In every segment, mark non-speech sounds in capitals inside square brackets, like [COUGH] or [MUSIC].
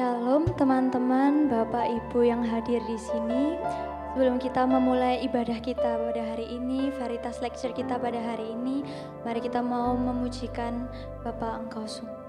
Shalom teman-teman, Bapak Ibu yang hadir di sini. Sebelum kita memulai ibadah kita pada hari ini, varitas lecture kita pada hari ini, mari kita mau memujikan Bapak Engkau Sungguh.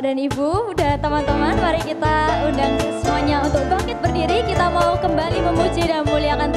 Bapak dan Ibu, udah teman-teman mari kita undang semuanya untuk bangkit berdiri. Kita mau kembali memuji dan memuliakan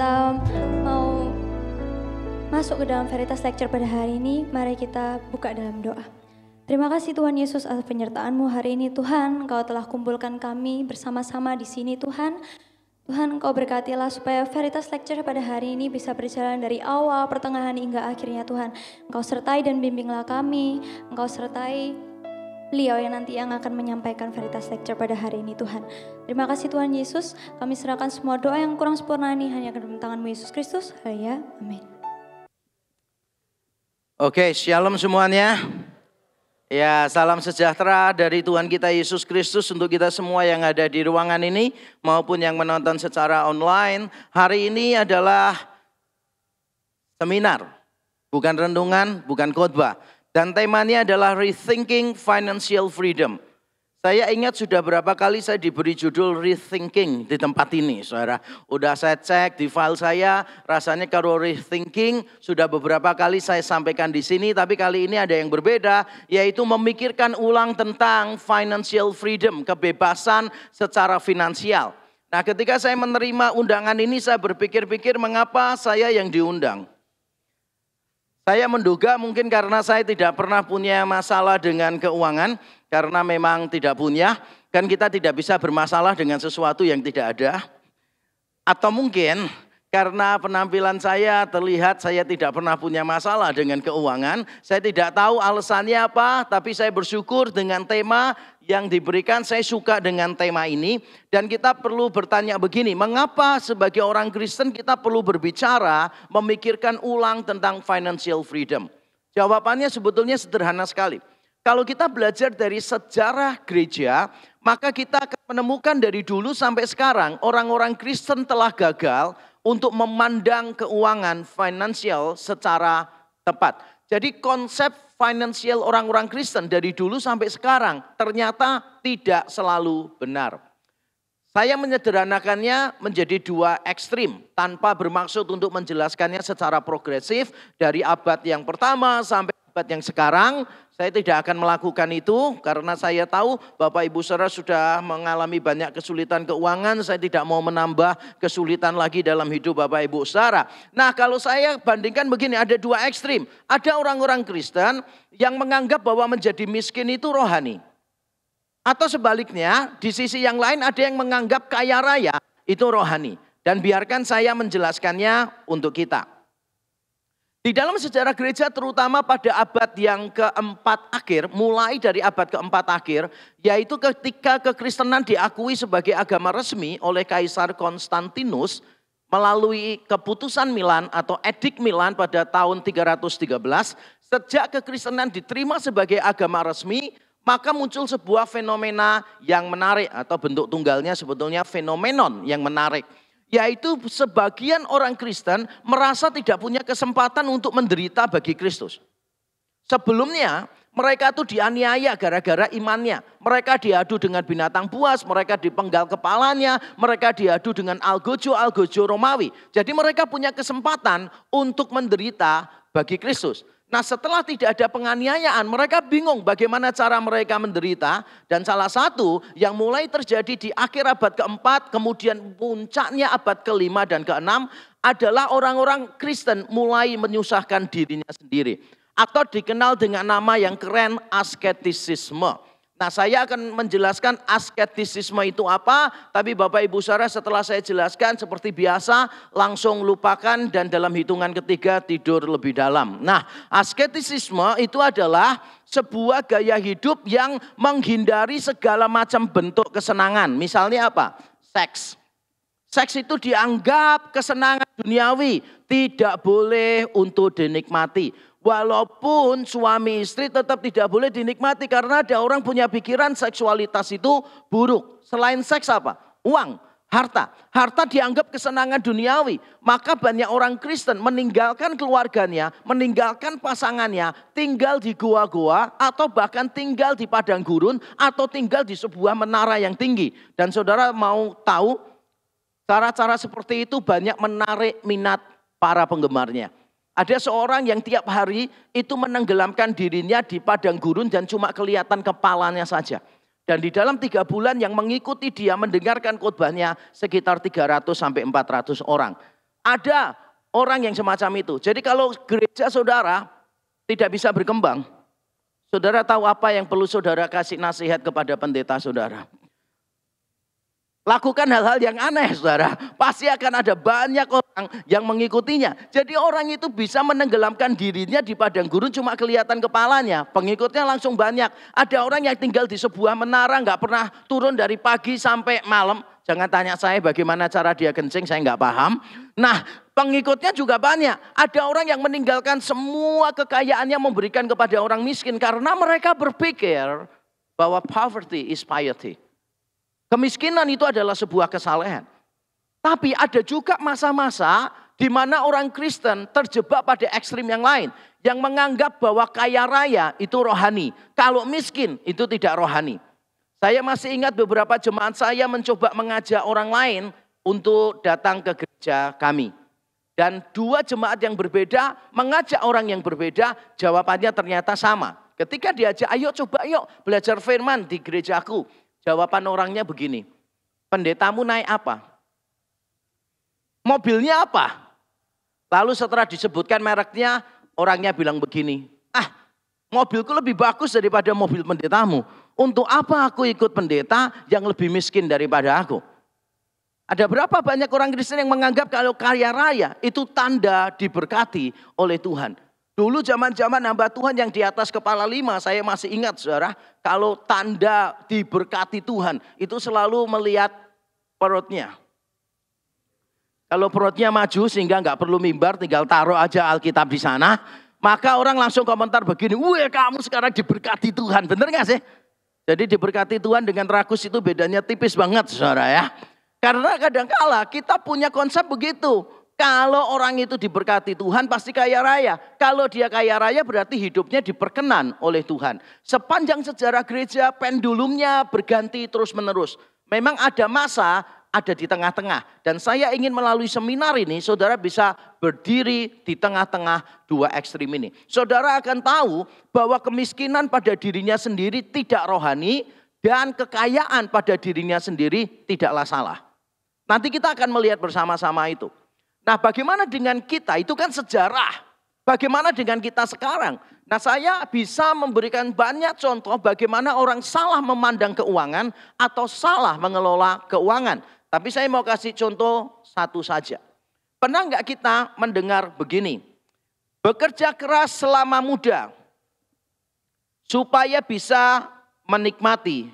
kita mau masuk ke dalam veritas lecture pada hari ini, mari kita buka dalam doa. Terima kasih Tuhan Yesus atas penyertaan-Mu hari ini Tuhan. Engkau telah kumpulkan kami bersama-sama di sini Tuhan. Tuhan Engkau berkatilah supaya veritas lecture pada hari ini bisa berjalan dari awal, pertengahan hingga akhirnya Tuhan. Engkau sertai dan bimbinglah kami. Engkau sertai beliau yang nanti yang akan menyampaikan veritas lecture pada hari ini Tuhan. Terima kasih Tuhan Yesus, kami serahkan semua doa yang kurang sempurna ini hanya ke dalam tanganmu Yesus Kristus. Haleluya. Amin. Oke, shalom semuanya. Ya, salam sejahtera dari Tuhan kita Yesus Kristus untuk kita semua yang ada di ruangan ini maupun yang menonton secara online. Hari ini adalah seminar, bukan rendungan, bukan khotbah dan temanya adalah Rethinking Financial Freedom. Saya ingat sudah berapa kali saya diberi judul Rethinking di tempat ini, saudara. Udah saya cek di file saya, rasanya kalau Rethinking sudah beberapa kali saya sampaikan di sini, tapi kali ini ada yang berbeda, yaitu memikirkan ulang tentang financial freedom, kebebasan secara finansial. Nah ketika saya menerima undangan ini, saya berpikir-pikir mengapa saya yang diundang. Saya menduga mungkin karena saya tidak pernah punya masalah dengan keuangan, karena memang tidak punya, kan kita tidak bisa bermasalah dengan sesuatu yang tidak ada. Atau mungkin karena penampilan saya terlihat saya tidak pernah punya masalah dengan keuangan. Saya tidak tahu alasannya apa, tapi saya bersyukur dengan tema yang diberikan. Saya suka dengan tema ini. Dan kita perlu bertanya begini, mengapa sebagai orang Kristen kita perlu berbicara, memikirkan ulang tentang financial freedom? Jawabannya sebetulnya sederhana sekali. Kalau kita belajar dari sejarah gereja, maka kita akan menemukan dari dulu sampai sekarang orang-orang Kristen telah gagal untuk memandang keuangan finansial secara tepat. Jadi konsep finansial orang-orang Kristen dari dulu sampai sekarang ternyata tidak selalu benar. Saya menyederhanakannya menjadi dua ekstrim tanpa bermaksud untuk menjelaskannya secara progresif dari abad yang pertama sampai abad yang sekarang saya tidak akan melakukan itu karena saya tahu Bapak Ibu Saudara sudah mengalami banyak kesulitan keuangan, saya tidak mau menambah kesulitan lagi dalam hidup Bapak Ibu Saudara. Nah, kalau saya bandingkan begini, ada dua ekstrim. Ada orang-orang Kristen yang menganggap bahwa menjadi miskin itu rohani. Atau sebaliknya, di sisi yang lain ada yang menganggap kaya raya itu rohani. Dan biarkan saya menjelaskannya untuk kita. Di dalam sejarah gereja terutama pada abad yang keempat akhir, mulai dari abad keempat akhir, yaitu ketika kekristenan diakui sebagai agama resmi oleh Kaisar Konstantinus melalui keputusan Milan atau edik Milan pada tahun 313, sejak kekristenan diterima sebagai agama resmi, maka muncul sebuah fenomena yang menarik atau bentuk tunggalnya sebetulnya fenomenon yang menarik yaitu sebagian orang Kristen merasa tidak punya kesempatan untuk menderita bagi Kristus. Sebelumnya mereka itu dianiaya gara-gara imannya. Mereka diadu dengan binatang buas, mereka dipenggal kepalanya, mereka diadu dengan algojo-algojo Romawi. Jadi mereka punya kesempatan untuk menderita bagi Kristus. Nah setelah tidak ada penganiayaan mereka bingung bagaimana cara mereka menderita. Dan salah satu yang mulai terjadi di akhir abad keempat kemudian puncaknya abad kelima dan keenam adalah orang-orang Kristen mulai menyusahkan dirinya sendiri. Atau dikenal dengan nama yang keren asketisisme. Nah saya akan menjelaskan asketisisme itu apa, tapi Bapak Ibu Saudara setelah saya jelaskan seperti biasa langsung lupakan dan dalam hitungan ketiga tidur lebih dalam. Nah asketisisme itu adalah sebuah gaya hidup yang menghindari segala macam bentuk kesenangan. Misalnya apa? Seks. Seks itu dianggap kesenangan duniawi, tidak boleh untuk dinikmati. Walaupun suami istri tetap tidak boleh dinikmati karena ada orang punya pikiran seksualitas itu buruk. Selain seks apa? Uang, harta. Harta dianggap kesenangan duniawi. Maka banyak orang Kristen meninggalkan keluarganya, meninggalkan pasangannya, tinggal di gua-gua atau bahkan tinggal di padang gurun atau tinggal di sebuah menara yang tinggi. Dan saudara mau tahu cara-cara seperti itu banyak menarik minat para penggemarnya. Ada seorang yang tiap hari itu menenggelamkan dirinya di padang gurun dan cuma kelihatan kepalanya saja. Dan di dalam tiga bulan yang mengikuti dia mendengarkan khotbahnya sekitar 300 sampai 400 orang. Ada orang yang semacam itu. Jadi kalau gereja saudara tidak bisa berkembang, saudara tahu apa yang perlu saudara kasih nasihat kepada pendeta saudara lakukan hal-hal yang aneh saudara. Pasti akan ada banyak orang yang mengikutinya. Jadi orang itu bisa menenggelamkan dirinya di padang gurun cuma kelihatan kepalanya. Pengikutnya langsung banyak. Ada orang yang tinggal di sebuah menara nggak pernah turun dari pagi sampai malam. Jangan tanya saya bagaimana cara dia kencing, saya nggak paham. Nah, pengikutnya juga banyak. Ada orang yang meninggalkan semua kekayaannya memberikan kepada orang miskin karena mereka berpikir bahwa poverty is piety. Kemiskinan itu adalah sebuah kesalehan. Tapi ada juga masa-masa di mana orang Kristen terjebak pada ekstrim yang lain. Yang menganggap bahwa kaya raya itu rohani. Kalau miskin itu tidak rohani. Saya masih ingat beberapa jemaat saya mencoba mengajak orang lain untuk datang ke gereja kami. Dan dua jemaat yang berbeda mengajak orang yang berbeda jawabannya ternyata sama. Ketika diajak ayo coba yuk belajar firman di gerejaku. Jawaban orangnya begini, pendetamu naik apa? Mobilnya apa? Lalu setelah disebutkan mereknya, orangnya bilang begini, ah mobilku lebih bagus daripada mobil pendetamu. Untuk apa aku ikut pendeta yang lebih miskin daripada aku? Ada berapa banyak orang Kristen yang menganggap kalau karya raya itu tanda diberkati oleh Tuhan. Dulu zaman-zaman hamba Tuhan yang di atas kepala lima, saya masih ingat saudara, kalau tanda diberkati Tuhan, itu selalu melihat perutnya. Kalau perutnya maju sehingga nggak perlu mimbar, tinggal taruh aja Alkitab di sana. Maka orang langsung komentar begini, weh kamu sekarang diberkati Tuhan, bener gak sih? Jadi diberkati Tuhan dengan rakus itu bedanya tipis banget saudara ya. Karena kadangkala kita punya konsep begitu kalau orang itu diberkati Tuhan pasti kaya raya. Kalau dia kaya raya berarti hidupnya diperkenan oleh Tuhan. Sepanjang sejarah gereja pendulumnya berganti terus menerus. Memang ada masa ada di tengah-tengah. Dan saya ingin melalui seminar ini saudara bisa berdiri di tengah-tengah dua ekstrim ini. Saudara akan tahu bahwa kemiskinan pada dirinya sendiri tidak rohani dan kekayaan pada dirinya sendiri tidaklah salah. Nanti kita akan melihat bersama-sama itu. Nah bagaimana dengan kita? Itu kan sejarah. Bagaimana dengan kita sekarang? Nah saya bisa memberikan banyak contoh bagaimana orang salah memandang keuangan atau salah mengelola keuangan. Tapi saya mau kasih contoh satu saja. Pernah nggak kita mendengar begini? Bekerja keras selama muda supaya bisa menikmati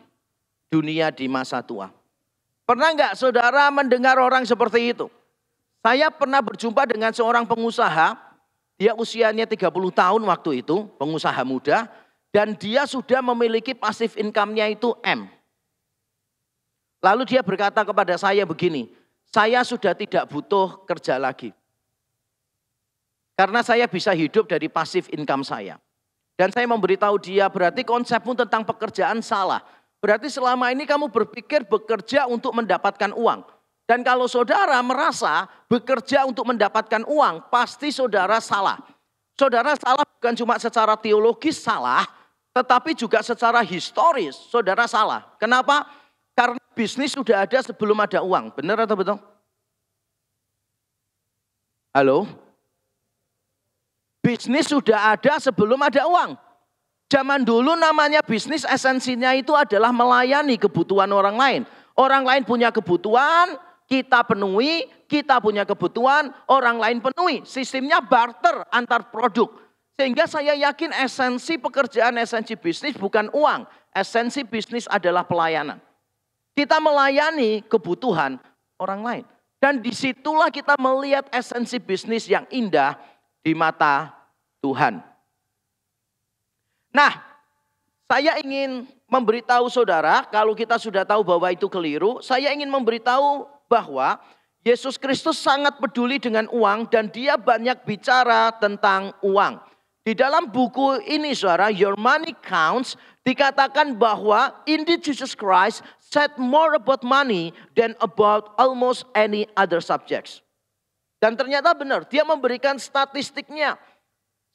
dunia di masa tua. Pernah nggak saudara mendengar orang seperti itu? Saya pernah berjumpa dengan seorang pengusaha, dia usianya 30 tahun waktu itu, pengusaha muda, dan dia sudah memiliki pasif income-nya itu M. Lalu dia berkata kepada saya begini, saya sudah tidak butuh kerja lagi. Karena saya bisa hidup dari pasif income saya. Dan saya memberitahu dia, berarti konsepmu tentang pekerjaan salah. Berarti selama ini kamu berpikir bekerja untuk mendapatkan uang. Dan kalau saudara merasa bekerja untuk mendapatkan uang, pasti saudara salah. Saudara salah bukan cuma secara teologis salah, tetapi juga secara historis saudara salah. Kenapa? Karena bisnis sudah ada sebelum ada uang. Benar atau betul? Halo? Bisnis sudah ada sebelum ada uang. Zaman dulu namanya bisnis esensinya itu adalah melayani kebutuhan orang lain. Orang lain punya kebutuhan, kita penuhi, kita punya kebutuhan, orang lain penuhi. Sistemnya barter antar produk. Sehingga saya yakin esensi pekerjaan, esensi bisnis bukan uang. Esensi bisnis adalah pelayanan. Kita melayani kebutuhan orang lain. Dan disitulah kita melihat esensi bisnis yang indah di mata Tuhan. Nah, saya ingin memberitahu saudara, kalau kita sudah tahu bahwa itu keliru, saya ingin memberitahu bahwa Yesus Kristus sangat peduli dengan uang dan dia banyak bicara tentang uang. Di dalam buku ini suara Your Money Counts, dikatakan bahwa indeed Jesus Christ said more about money than about almost any other subjects. Dan ternyata benar, dia memberikan statistiknya.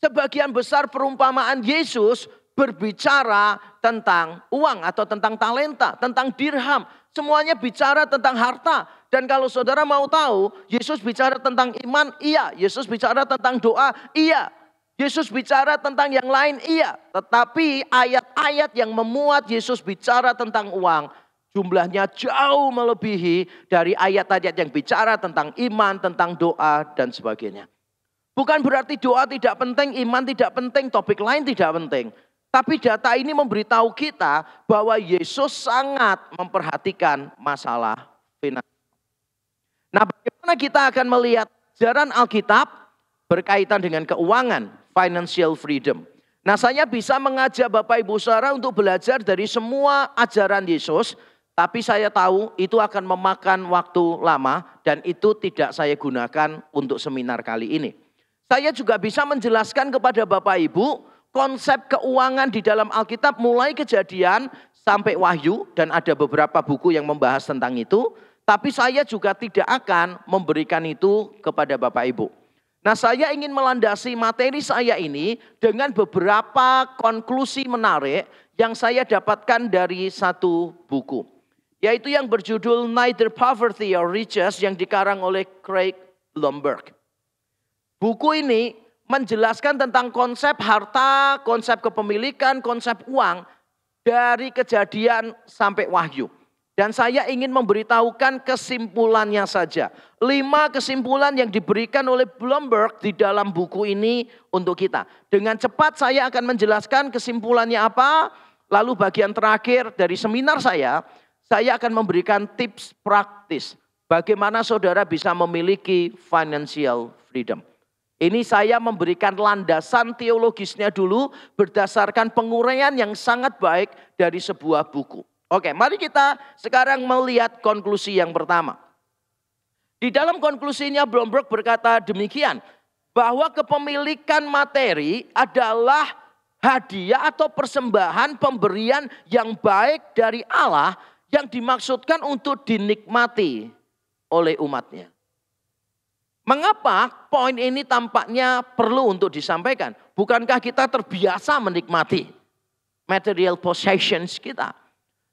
Sebagian besar perumpamaan Yesus berbicara tentang uang atau tentang talenta, tentang dirham. Semuanya bicara tentang harta. Dan kalau saudara mau tahu, Yesus bicara tentang iman, iya. Yesus bicara tentang doa, iya. Yesus bicara tentang yang lain, iya. Tetapi ayat-ayat yang memuat Yesus bicara tentang uang, jumlahnya jauh melebihi dari ayat-ayat yang bicara tentang iman, tentang doa, dan sebagainya. Bukan berarti doa tidak penting, iman tidak penting, topik lain tidak penting. Tapi data ini memberitahu kita bahwa Yesus sangat memperhatikan masalah finansial. Nah, bagaimana kita akan melihat jaran Alkitab berkaitan dengan keuangan, financial freedom. Nah, saya bisa mengajak Bapak Ibu Saudara untuk belajar dari semua ajaran Yesus, tapi saya tahu itu akan memakan waktu lama dan itu tidak saya gunakan untuk seminar kali ini. Saya juga bisa menjelaskan kepada Bapak Ibu konsep keuangan di dalam Alkitab mulai kejadian sampai wahyu dan ada beberapa buku yang membahas tentang itu. Tapi saya juga tidak akan memberikan itu kepada Bapak Ibu. Nah saya ingin melandasi materi saya ini dengan beberapa konklusi menarik yang saya dapatkan dari satu buku. Yaitu yang berjudul Neither Poverty or Riches yang dikarang oleh Craig Blomberg. Buku ini menjelaskan tentang konsep harta, konsep kepemilikan, konsep uang dari kejadian sampai wahyu. Dan saya ingin memberitahukan kesimpulannya saja. Lima kesimpulan yang diberikan oleh Bloomberg di dalam buku ini untuk kita. Dengan cepat saya akan menjelaskan kesimpulannya apa. Lalu bagian terakhir dari seminar saya, saya akan memberikan tips praktis. Bagaimana saudara bisa memiliki financial freedom. Ini saya memberikan landasan teologisnya dulu berdasarkan penguraian yang sangat baik dari sebuah buku. Oke, mari kita sekarang melihat konklusi yang pertama. Di dalam konklusinya Bloomberg berkata demikian, bahwa kepemilikan materi adalah hadiah atau persembahan pemberian yang baik dari Allah yang dimaksudkan untuk dinikmati oleh umatnya. Mengapa poin ini tampaknya perlu untuk disampaikan? Bukankah kita terbiasa menikmati material possessions kita?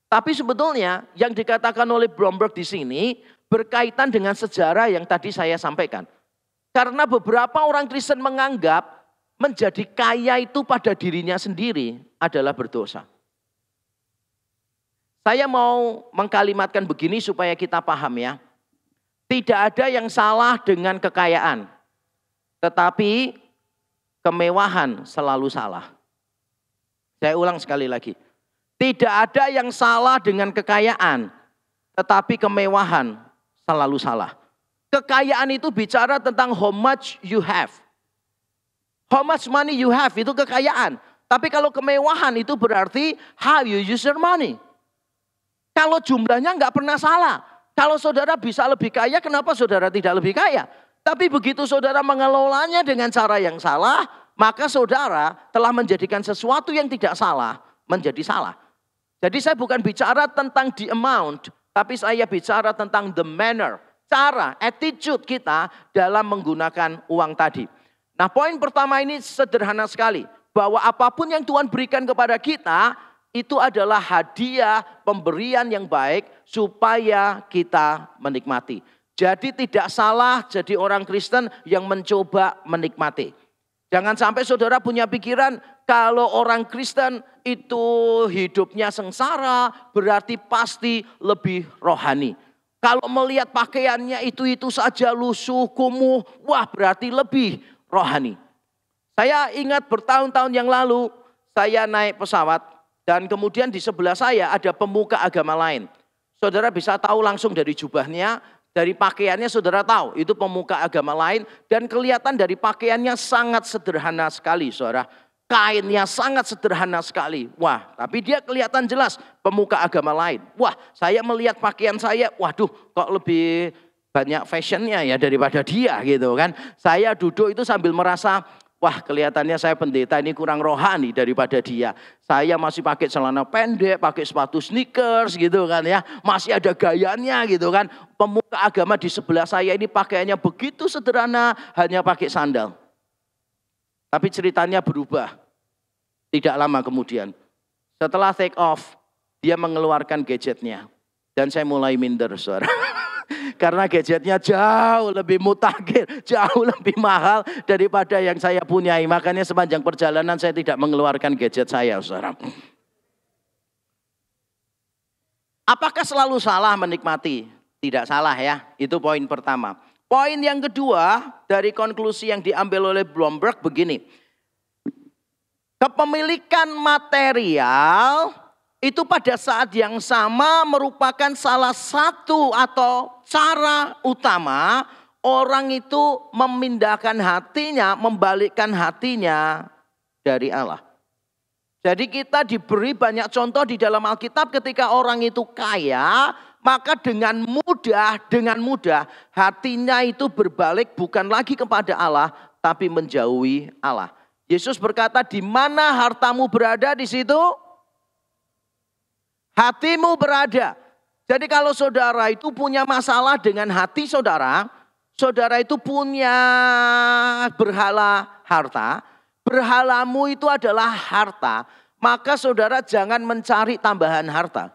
Tapi sebetulnya yang dikatakan oleh Bromberg di sini berkaitan dengan sejarah yang tadi saya sampaikan. Karena beberapa orang Kristen menganggap menjadi kaya itu pada dirinya sendiri adalah berdosa. Saya mau mengkalimatkan begini supaya kita paham ya. Tidak ada yang salah dengan kekayaan. Tetapi kemewahan selalu salah. Saya ulang sekali lagi. Tidak ada yang salah dengan kekayaan. Tetapi kemewahan selalu salah. Kekayaan itu bicara tentang how much you have. How much money you have itu kekayaan. Tapi kalau kemewahan itu berarti how you use your money. Kalau jumlahnya nggak pernah salah. Kalau saudara bisa lebih kaya, kenapa saudara tidak lebih kaya? Tapi begitu saudara mengelolanya dengan cara yang salah, maka saudara telah menjadikan sesuatu yang tidak salah menjadi salah. Jadi saya bukan bicara tentang the amount, tapi saya bicara tentang the manner, cara, attitude kita dalam menggunakan uang tadi. Nah, poin pertama ini sederhana sekali, bahwa apapun yang Tuhan berikan kepada kita, itu adalah hadiah pemberian yang baik supaya kita menikmati. Jadi tidak salah jadi orang Kristen yang mencoba menikmati. Jangan sampai saudara punya pikiran kalau orang Kristen itu hidupnya sengsara berarti pasti lebih rohani. Kalau melihat pakaiannya itu-itu saja lusuh, kumuh, wah berarti lebih rohani. Saya ingat bertahun-tahun yang lalu saya naik pesawat dan kemudian di sebelah saya ada pemuka agama lain. Saudara bisa tahu langsung dari jubahnya, dari pakaiannya saudara tahu itu pemuka agama lain dan kelihatan dari pakaiannya sangat sederhana sekali saudara. Kainnya sangat sederhana sekali. Wah, tapi dia kelihatan jelas pemuka agama lain. Wah, saya melihat pakaian saya, waduh kok lebih banyak fashionnya ya daripada dia gitu kan. Saya duduk itu sambil merasa Wah kelihatannya saya pendeta ini kurang rohani daripada dia. Saya masih pakai celana pendek, pakai sepatu sneakers gitu kan ya. Masih ada gayanya gitu kan. Pemuka agama di sebelah saya ini pakaiannya begitu sederhana, hanya pakai sandal. Tapi ceritanya berubah. Tidak lama kemudian. Setelah take off, dia mengeluarkan gadgetnya. Dan saya mulai minder saudara. [LAUGHS] Karena gadgetnya jauh lebih mutakhir, [LAUGHS] jauh lebih mahal daripada yang saya punyai. Makanya sepanjang perjalanan saya tidak mengeluarkan gadget saya saudara. Apakah selalu salah menikmati? Tidak salah ya, itu poin pertama. Poin yang kedua dari konklusi yang diambil oleh Bloomberg begini. Kepemilikan material itu pada saat yang sama merupakan salah satu atau cara utama orang itu memindahkan hatinya, membalikkan hatinya dari Allah. Jadi kita diberi banyak contoh di dalam Alkitab ketika orang itu kaya, maka dengan mudah, dengan mudah hatinya itu berbalik bukan lagi kepada Allah, tapi menjauhi Allah. Yesus berkata, di mana hartamu berada di situ? Hatimu berada. Jadi kalau saudara itu punya masalah dengan hati saudara, saudara itu punya berhala harta, berhalamu itu adalah harta, maka saudara jangan mencari tambahan harta.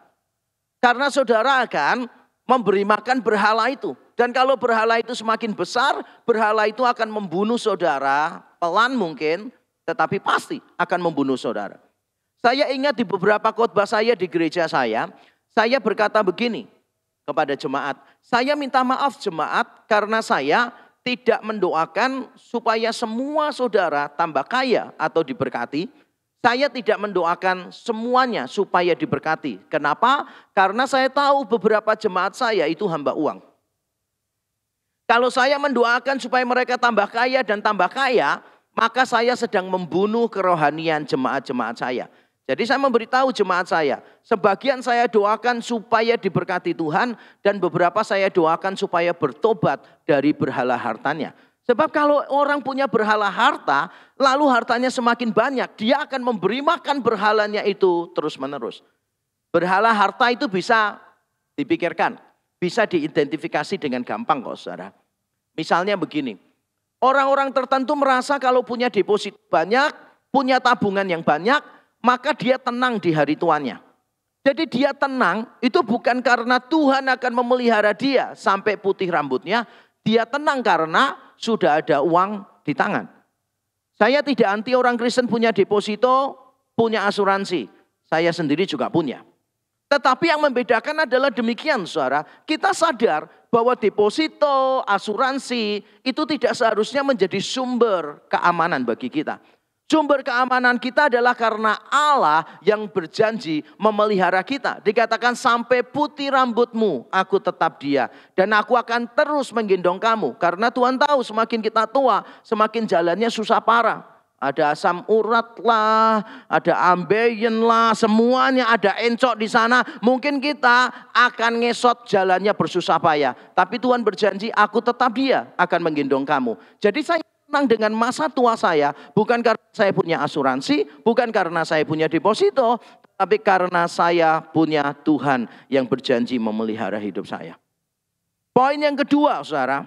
Karena saudara akan memberi makan berhala itu. Dan kalau berhala itu semakin besar, berhala itu akan membunuh saudara, pelan mungkin, tetapi pasti akan membunuh saudara. Saya ingat di beberapa khotbah saya di gereja saya, saya berkata begini kepada jemaat, saya minta maaf jemaat karena saya tidak mendoakan supaya semua saudara tambah kaya atau diberkati. Saya tidak mendoakan semuanya supaya diberkati. Kenapa? Karena saya tahu beberapa jemaat saya itu hamba uang. Kalau saya mendoakan supaya mereka tambah kaya dan tambah kaya, maka saya sedang membunuh kerohanian jemaat-jemaat saya. Jadi saya memberitahu jemaat saya, sebagian saya doakan supaya diberkati Tuhan dan beberapa saya doakan supaya bertobat dari berhala hartanya. Sebab kalau orang punya berhala harta, lalu hartanya semakin banyak, dia akan memberi makan berhalanya itu terus-menerus. Berhala harta itu bisa dipikirkan, bisa diidentifikasi dengan gampang kok saudara. Misalnya begini, orang-orang tertentu merasa kalau punya deposit banyak, punya tabungan yang banyak, maka dia tenang di hari tuanya. Jadi dia tenang itu bukan karena Tuhan akan memelihara dia sampai putih rambutnya. Dia tenang karena sudah ada uang di tangan. Saya tidak anti orang Kristen punya deposito, punya asuransi. Saya sendiri juga punya. Tetapi yang membedakan adalah demikian suara. Kita sadar bahwa deposito, asuransi itu tidak seharusnya menjadi sumber keamanan bagi kita. Sumber keamanan kita adalah karena Allah yang berjanji memelihara kita. Dikatakan sampai putih rambutmu aku tetap dia. Dan aku akan terus menggendong kamu. Karena Tuhan tahu semakin kita tua semakin jalannya susah parah. Ada asam urat lah, ada ambeien lah, semuanya ada encok di sana. Mungkin kita akan ngesot jalannya bersusah payah. Tapi Tuhan berjanji aku tetap dia akan menggendong kamu. Jadi saya senang dengan masa tua saya bukan karena saya punya asuransi, bukan karena saya punya deposito, tapi karena saya punya Tuhan yang berjanji memelihara hidup saya. Poin yang kedua, Saudara,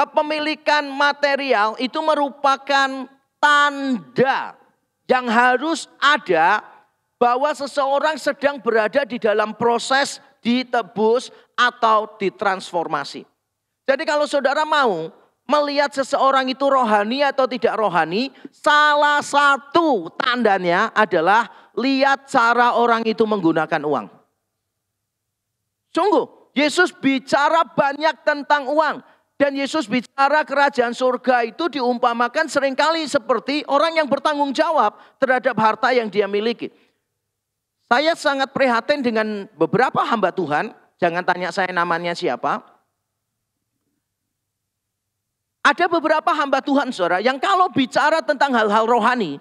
kepemilikan material itu merupakan tanda yang harus ada bahwa seseorang sedang berada di dalam proses ditebus atau ditransformasi. Jadi kalau saudara mau melihat seseorang itu rohani atau tidak rohani, salah satu tandanya adalah lihat cara orang itu menggunakan uang. Sungguh, Yesus bicara banyak tentang uang. Dan Yesus bicara kerajaan surga itu diumpamakan seringkali seperti orang yang bertanggung jawab terhadap harta yang dia miliki. Saya sangat prihatin dengan beberapa hamba Tuhan, jangan tanya saya namanya siapa, ada beberapa hamba Tuhan saudara yang kalau bicara tentang hal-hal rohani,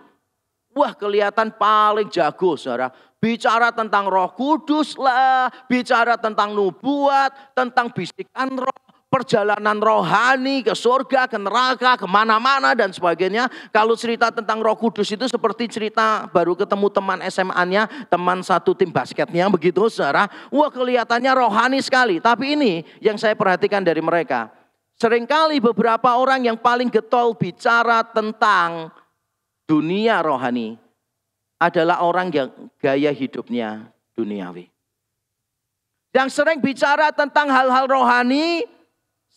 wah kelihatan paling jago saudara. Bicara tentang roh kudus lah, bicara tentang nubuat, tentang bisikan roh, perjalanan rohani ke surga, ke neraka, kemana-mana dan sebagainya. Kalau cerita tentang roh kudus itu seperti cerita baru ketemu teman SMA-nya, teman satu tim basketnya begitu saudara. Wah kelihatannya rohani sekali. Tapi ini yang saya perhatikan dari mereka. Seringkali beberapa orang yang paling getol bicara tentang dunia rohani adalah orang yang gaya hidupnya duniawi. Yang sering bicara tentang hal-hal rohani,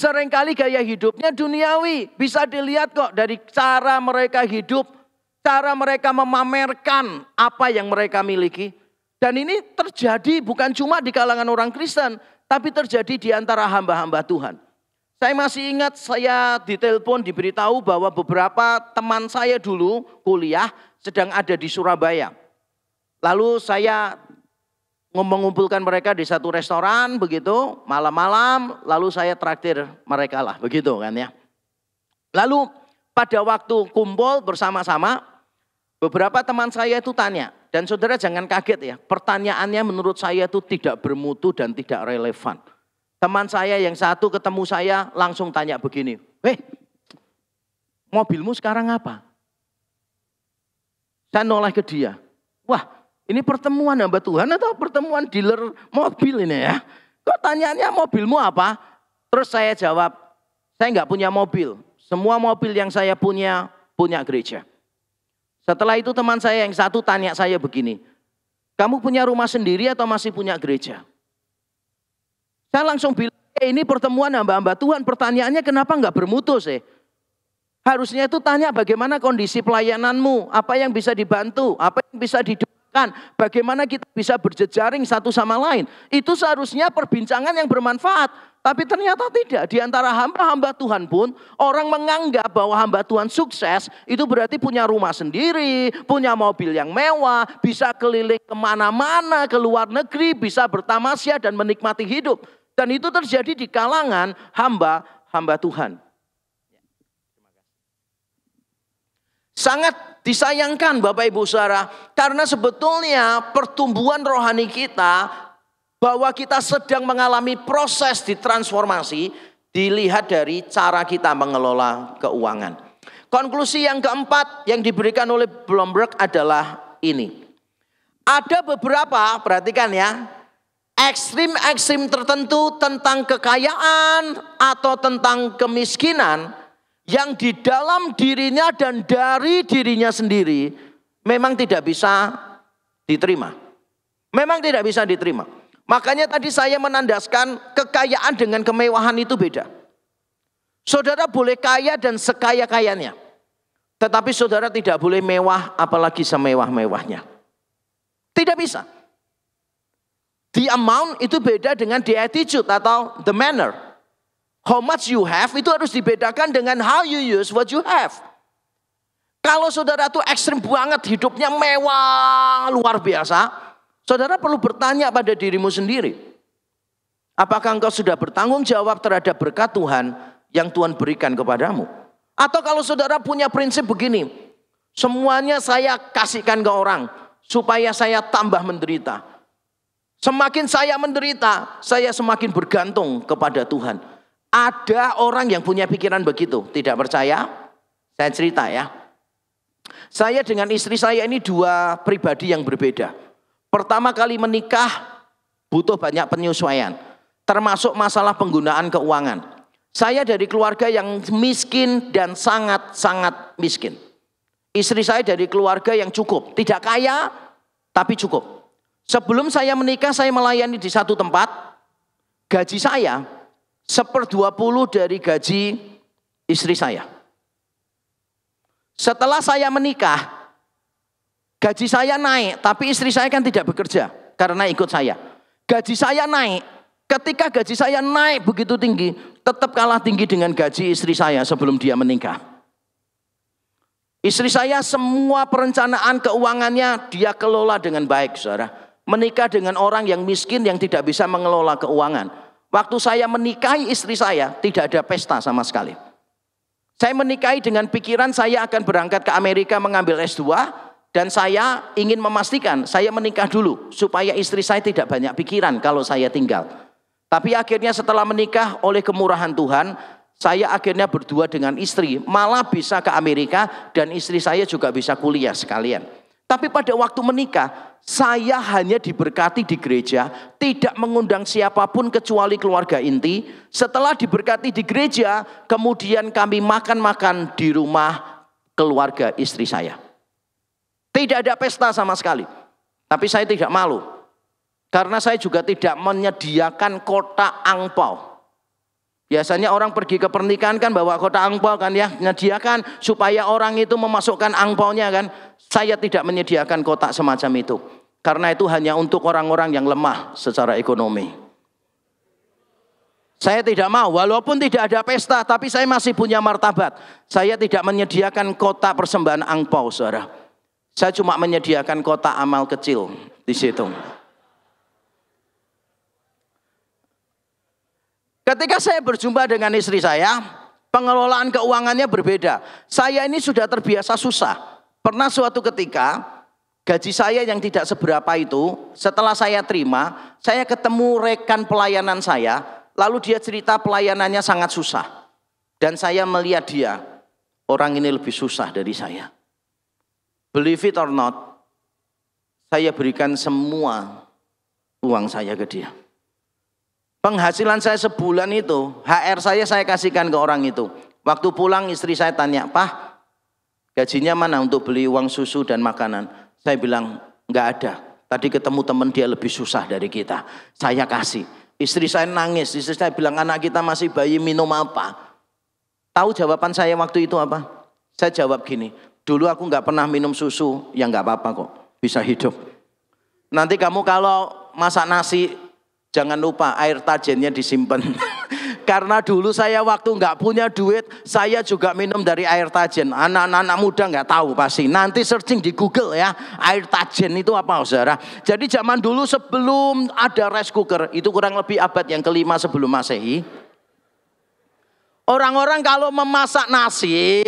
seringkali gaya hidupnya duniawi. Bisa dilihat kok dari cara mereka hidup, cara mereka memamerkan apa yang mereka miliki. Dan ini terjadi bukan cuma di kalangan orang Kristen, tapi terjadi di antara hamba-hamba Tuhan. Saya masih ingat saya ditelepon diberitahu bahwa beberapa teman saya dulu kuliah sedang ada di Surabaya. Lalu saya mengumpulkan mereka di satu restoran begitu malam-malam lalu saya traktir mereka lah begitu kan ya. Lalu pada waktu kumpul bersama-sama beberapa teman saya itu tanya dan saudara jangan kaget ya pertanyaannya menurut saya itu tidak bermutu dan tidak relevan. Teman saya yang satu ketemu saya langsung tanya begini, "Weh, mobilmu sekarang apa?" Saya nolak ke dia. "Wah, ini pertemuan hamba Tuhan atau pertemuan dealer mobil ini ya? Kok tanyanya mobilmu apa?" Terus saya jawab, "Saya nggak punya mobil. Semua mobil yang saya punya punya gereja." Setelah itu teman saya yang satu tanya saya begini, "Kamu punya rumah sendiri atau masih punya gereja?" Saya langsung bilang, eh, ini pertemuan hamba-hamba Tuhan, pertanyaannya kenapa nggak bermutu sih? Eh? Harusnya itu tanya bagaimana kondisi pelayananmu, apa yang bisa dibantu, apa yang bisa didukungkan. bagaimana kita bisa berjejaring satu sama lain. Itu seharusnya perbincangan yang bermanfaat. Tapi ternyata tidak. Di antara hamba-hamba Tuhan pun orang menganggap bahwa hamba Tuhan sukses itu berarti punya rumah sendiri, punya mobil yang mewah, bisa keliling kemana-mana, ke luar negeri, bisa bertamasya dan menikmati hidup. Dan itu terjadi di kalangan hamba-hamba Tuhan. Sangat disayangkan Bapak Ibu Saudara karena sebetulnya pertumbuhan rohani kita bahwa kita sedang mengalami proses di transformasi dilihat dari cara kita mengelola keuangan. Konklusi yang keempat yang diberikan oleh Bloomberg adalah ini. Ada beberapa, perhatikan ya, ekstrim-ekstrim tertentu tentang kekayaan atau tentang kemiskinan yang di dalam dirinya dan dari dirinya sendiri memang tidak bisa diterima. Memang tidak bisa diterima. Makanya tadi saya menandaskan kekayaan dengan kemewahan itu beda. Saudara boleh kaya dan sekaya-kayanya. Tetapi saudara tidak boleh mewah apalagi semewah-mewahnya. Tidak bisa. The amount itu beda dengan the attitude atau the manner. How much you have itu harus dibedakan dengan how you use what you have. Kalau saudara itu ekstrim banget hidupnya mewah luar biasa, saudara perlu bertanya pada dirimu sendiri. Apakah engkau sudah bertanggung jawab terhadap berkat Tuhan yang Tuhan berikan kepadamu? Atau kalau saudara punya prinsip begini, semuanya saya kasihkan ke orang supaya saya tambah menderita. Semakin saya menderita, saya semakin bergantung kepada Tuhan. Ada orang yang punya pikiran begitu, tidak percaya? Saya cerita ya. Saya dengan istri saya ini dua pribadi yang berbeda. Pertama kali menikah butuh banyak penyesuaian, termasuk masalah penggunaan keuangan. Saya dari keluarga yang miskin dan sangat-sangat miskin. Istri saya dari keluarga yang cukup, tidak kaya tapi cukup. Sebelum saya menikah saya melayani di satu tempat. Gaji saya seperdua puluh dari gaji istri saya. Setelah saya menikah, gaji saya naik, tapi istri saya kan tidak bekerja karena ikut saya. Gaji saya naik, ketika gaji saya naik begitu tinggi, tetap kalah tinggi dengan gaji istri saya sebelum dia menikah. Istri saya semua perencanaan keuangannya dia kelola dengan baik, saudara menikah dengan orang yang miskin yang tidak bisa mengelola keuangan. Waktu saya menikahi istri saya, tidak ada pesta sama sekali. Saya menikahi dengan pikiran saya akan berangkat ke Amerika mengambil S2 dan saya ingin memastikan saya menikah dulu supaya istri saya tidak banyak pikiran kalau saya tinggal. Tapi akhirnya setelah menikah oleh kemurahan Tuhan, saya akhirnya berdua dengan istri, malah bisa ke Amerika dan istri saya juga bisa kuliah sekalian. Tapi pada waktu menikah, saya hanya diberkati di gereja, tidak mengundang siapapun kecuali keluarga inti. Setelah diberkati di gereja, kemudian kami makan-makan di rumah keluarga istri saya. Tidak ada pesta sama sekali. Tapi saya tidak malu. Karena saya juga tidak menyediakan kotak angpau. Biasanya orang pergi ke pernikahan kan bawa kota angpau kan ya, menyediakan supaya orang itu memasukkan angpaunya kan. Saya tidak menyediakan kotak semacam itu. Karena itu hanya untuk orang-orang yang lemah secara ekonomi. Saya tidak mau, walaupun tidak ada pesta, tapi saya masih punya martabat. Saya tidak menyediakan kota persembahan angpau, saudara. Saya cuma menyediakan kota amal kecil di situ. Ketika saya berjumpa dengan istri saya, pengelolaan keuangannya berbeda. Saya ini sudah terbiasa susah. Pernah suatu ketika gaji saya yang tidak seberapa itu, setelah saya terima, saya ketemu rekan pelayanan saya, lalu dia cerita pelayanannya sangat susah. Dan saya melihat dia, orang ini lebih susah dari saya. Believe it or not, saya berikan semua uang saya ke dia. Penghasilan saya sebulan itu, HR saya saya kasihkan ke orang itu. Waktu pulang istri saya tanya, Pak, gajinya mana untuk beli uang susu dan makanan?" Saya bilang, "Enggak ada. Tadi ketemu teman dia lebih susah dari kita. Saya kasih." Istri saya nangis, istri saya bilang, "Anak kita masih bayi, minum apa?" Tahu jawaban saya waktu itu apa? Saya jawab gini, "Dulu aku enggak pernah minum susu, ya enggak apa-apa kok, bisa hidup." Nanti kamu kalau masak nasi Jangan lupa air tajennya disimpan. [LAUGHS] Karena dulu saya waktu nggak punya duit, saya juga minum dari air tajen. Anak-anak muda nggak tahu pasti. Nanti searching di Google ya, air tajen itu apa, saudara? Jadi zaman dulu sebelum ada rice cooker, itu kurang lebih abad yang kelima sebelum masehi. Orang-orang kalau memasak nasi,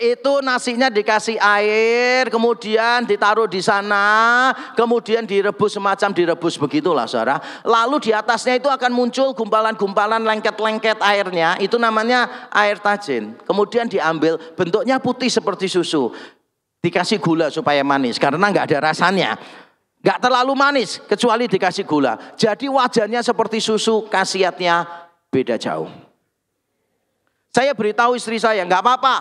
itu nasinya dikasih air, kemudian ditaruh di sana, kemudian direbus semacam direbus begitulah saudara. Lalu di atasnya itu akan muncul gumpalan-gumpalan lengket-lengket airnya, itu namanya air tajin. Kemudian diambil, bentuknya putih seperti susu. Dikasih gula supaya manis, karena nggak ada rasanya. Nggak terlalu manis, kecuali dikasih gula. Jadi wajahnya seperti susu, khasiatnya beda jauh. Saya beritahu istri saya, nggak apa-apa.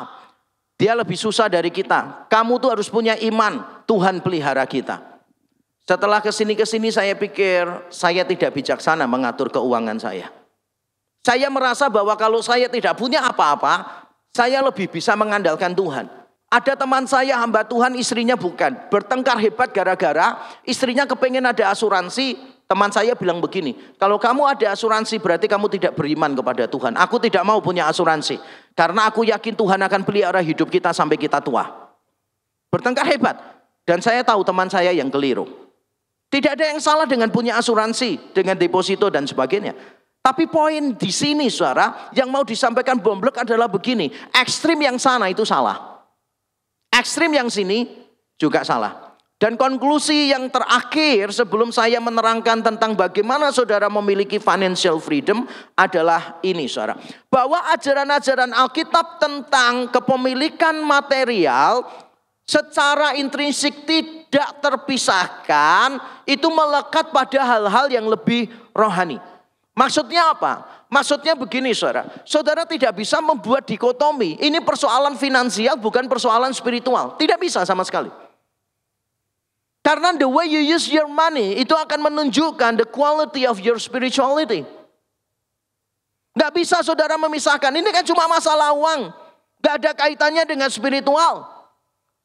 Dia lebih susah dari kita. Kamu tuh harus punya iman. Tuhan pelihara kita. Setelah kesini-kesini saya pikir saya tidak bijaksana mengatur keuangan saya. Saya merasa bahwa kalau saya tidak punya apa-apa, saya lebih bisa mengandalkan Tuhan. Ada teman saya hamba Tuhan istrinya bukan. Bertengkar hebat gara-gara istrinya kepengen ada asuransi. Teman saya bilang begini, kalau kamu ada asuransi berarti kamu tidak beriman kepada Tuhan. Aku tidak mau punya asuransi. Karena aku yakin Tuhan akan pelihara hidup kita sampai kita tua. Bertengkar hebat. Dan saya tahu teman saya yang keliru. Tidak ada yang salah dengan punya asuransi, dengan deposito dan sebagainya. Tapi poin di sini suara yang mau disampaikan Bomblek adalah begini. Ekstrim yang sana itu salah. Ekstrim yang sini juga salah. Dan konklusi yang terakhir sebelum saya menerangkan tentang bagaimana saudara memiliki financial freedom adalah ini saudara. Bahwa ajaran-ajaran Alkitab tentang kepemilikan material secara intrinsik tidak terpisahkan itu melekat pada hal-hal yang lebih rohani. Maksudnya apa? Maksudnya begini saudara, saudara tidak bisa membuat dikotomi. Ini persoalan finansial bukan persoalan spiritual. Tidak bisa sama sekali. Karena the way you use your money itu akan menunjukkan the quality of your spirituality. Gak bisa saudara memisahkan. Ini kan cuma masalah uang. gak ada kaitannya dengan spiritual.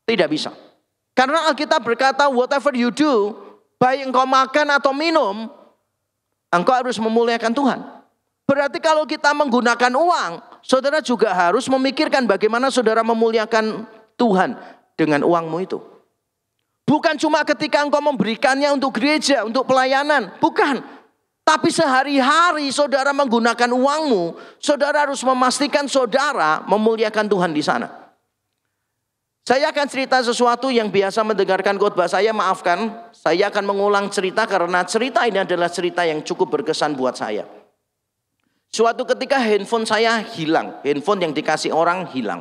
Tidak bisa. Karena Alkitab berkata whatever you do. Baik engkau makan atau minum. Engkau harus memuliakan Tuhan. Berarti kalau kita menggunakan uang. Saudara juga harus memikirkan bagaimana saudara memuliakan Tuhan. Dengan uangmu itu. Bukan cuma ketika engkau memberikannya untuk gereja, untuk pelayanan. Bukan. Tapi sehari-hari saudara menggunakan uangmu, saudara harus memastikan saudara memuliakan Tuhan di sana. Saya akan cerita sesuatu yang biasa mendengarkan khotbah saya, maafkan. Saya akan mengulang cerita karena cerita ini adalah cerita yang cukup berkesan buat saya. Suatu ketika handphone saya hilang, handphone yang dikasih orang hilang.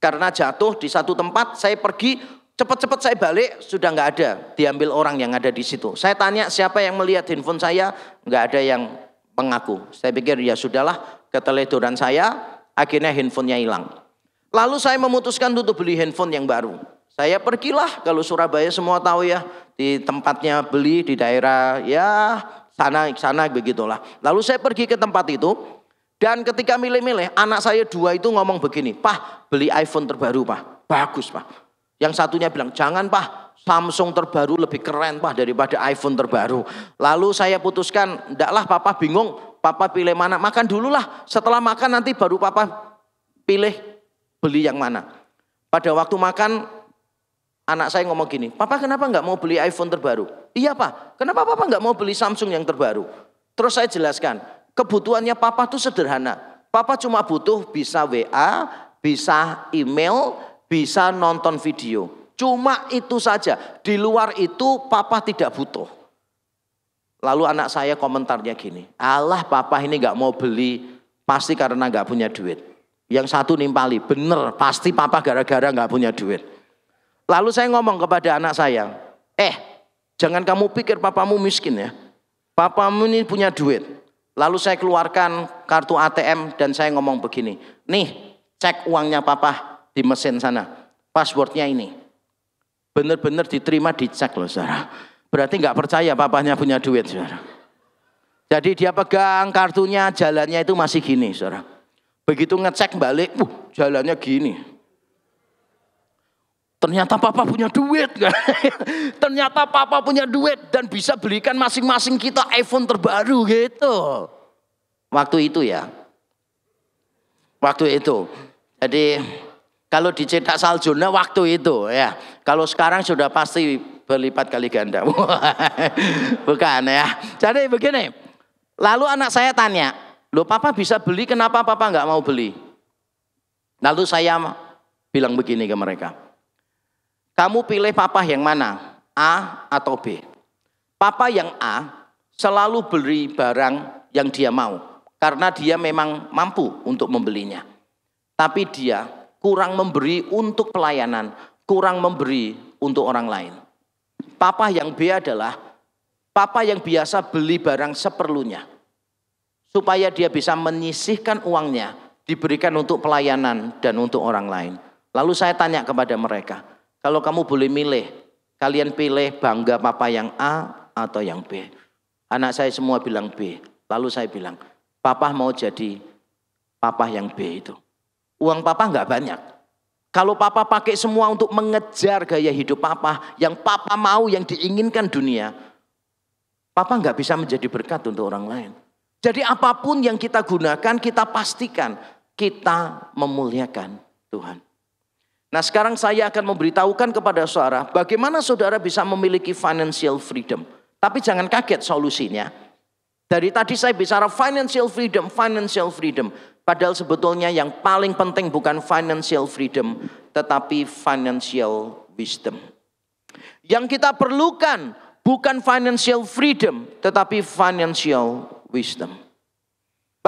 Karena jatuh di satu tempat, saya pergi Cepat-cepat saya balik, sudah nggak ada. Diambil orang yang ada di situ. Saya tanya siapa yang melihat handphone saya, nggak ada yang mengaku. Saya pikir ya sudahlah keteledoran saya, akhirnya handphonenya hilang. Lalu saya memutuskan untuk beli handphone yang baru. Saya pergilah kalau Surabaya semua tahu ya di tempatnya beli di daerah ya sana sana begitulah. Lalu saya pergi ke tempat itu dan ketika milih-milih anak saya dua itu ngomong begini, "Pah, beli iPhone terbaru, Pak. Bagus, Pak." Yang satunya bilang, jangan pak Samsung terbaru lebih keren pak daripada iPhone terbaru. Lalu saya putuskan, ndaklah papa bingung, papa pilih mana. Makan dululah, setelah makan nanti baru papa pilih beli yang mana. Pada waktu makan, anak saya ngomong gini, papa kenapa nggak mau beli iPhone terbaru? Iya pak, kenapa papa nggak mau beli Samsung yang terbaru? Terus saya jelaskan, kebutuhannya papa tuh sederhana. Papa cuma butuh bisa WA, bisa email, bisa nonton video. Cuma itu saja. Di luar itu papa tidak butuh. Lalu anak saya komentarnya gini, Allah papa ini gak mau beli pasti karena gak punya duit. Yang satu nimpali, bener pasti papa gara-gara gak punya duit. Lalu saya ngomong kepada anak saya, eh jangan kamu pikir papamu miskin ya. Papamu ini punya duit. Lalu saya keluarkan kartu ATM dan saya ngomong begini, nih cek uangnya papa, di mesin sana. Passwordnya ini. Benar-benar diterima dicek loh saudara. Berarti nggak percaya papanya punya duit saudara. Jadi dia pegang kartunya, jalannya itu masih gini saudara. Begitu ngecek balik, uh, jalannya gini. Ternyata papa punya duit. Kan? [LAUGHS] Ternyata papa punya duit dan bisa belikan masing-masing kita iPhone terbaru gitu. Waktu itu ya. Waktu itu. Jadi kalau dicetak saljunya waktu itu ya. Kalau sekarang sudah pasti berlipat kali ganda. [LAUGHS] Bukan ya. Jadi begini. Lalu anak saya tanya, "Loh, papa bisa beli kenapa papa nggak mau beli?" Lalu saya bilang begini ke mereka. "Kamu pilih papa yang mana? A atau B?" Papa yang A selalu beli barang yang dia mau karena dia memang mampu untuk membelinya. Tapi dia kurang memberi untuk pelayanan, kurang memberi untuk orang lain. Papa yang B adalah papa yang biasa beli barang seperlunya. Supaya dia bisa menyisihkan uangnya, diberikan untuk pelayanan dan untuk orang lain. Lalu saya tanya kepada mereka, kalau kamu boleh milih, kalian pilih bangga papa yang A atau yang B. Anak saya semua bilang B. Lalu saya bilang, papa mau jadi papa yang B itu uang papa nggak banyak. Kalau papa pakai semua untuk mengejar gaya hidup papa, yang papa mau, yang diinginkan dunia, papa nggak bisa menjadi berkat untuk orang lain. Jadi apapun yang kita gunakan, kita pastikan kita memuliakan Tuhan. Nah sekarang saya akan memberitahukan kepada saudara, bagaimana saudara bisa memiliki financial freedom. Tapi jangan kaget solusinya. Dari tadi saya bicara financial freedom, financial freedom. Padahal sebetulnya yang paling penting bukan financial freedom, tetapi financial wisdom. Yang kita perlukan bukan financial freedom, tetapi financial wisdom.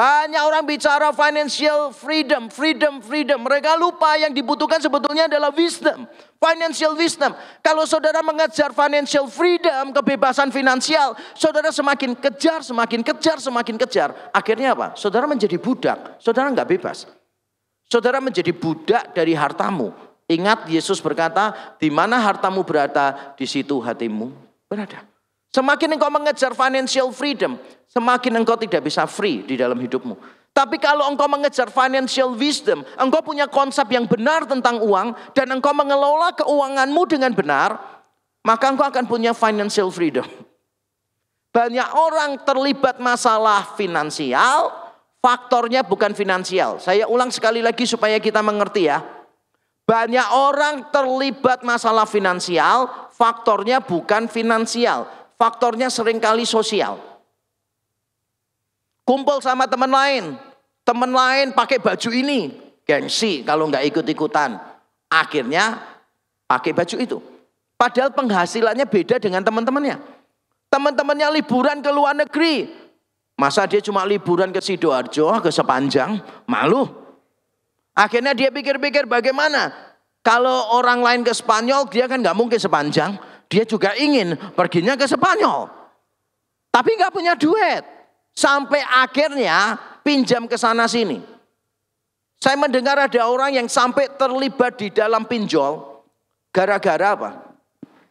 Banyak orang bicara financial freedom, freedom, freedom. Mereka lupa yang dibutuhkan sebetulnya adalah wisdom, financial wisdom. Kalau saudara mengejar financial freedom, kebebasan finansial, saudara semakin kejar, semakin kejar, semakin kejar. Akhirnya apa? Saudara menjadi budak, saudara nggak bebas. Saudara menjadi budak dari hartamu. Ingat Yesus berkata, di mana hartamu berada, di situ hatimu berada. Semakin engkau mengejar financial freedom, semakin engkau tidak bisa free di dalam hidupmu. Tapi kalau engkau mengejar financial wisdom, engkau punya konsep yang benar tentang uang dan engkau mengelola keuanganmu dengan benar, maka engkau akan punya financial freedom. Banyak orang terlibat masalah finansial, faktornya bukan finansial. Saya ulang sekali lagi supaya kita mengerti ya. Banyak orang terlibat masalah finansial, faktornya bukan finansial faktornya seringkali sosial. Kumpul sama teman lain, teman lain pakai baju ini, gengsi kalau nggak ikut-ikutan. Akhirnya pakai baju itu. Padahal penghasilannya beda dengan teman-temannya. Teman-temannya liburan ke luar negeri. Masa dia cuma liburan ke Sidoarjo, ke sepanjang, malu. Akhirnya dia pikir-pikir bagaimana. Kalau orang lain ke Spanyol, dia kan nggak mungkin sepanjang. Dia juga ingin perginya ke Spanyol. Tapi nggak punya duit. Sampai akhirnya pinjam ke sana sini. Saya mendengar ada orang yang sampai terlibat di dalam pinjol. Gara-gara apa?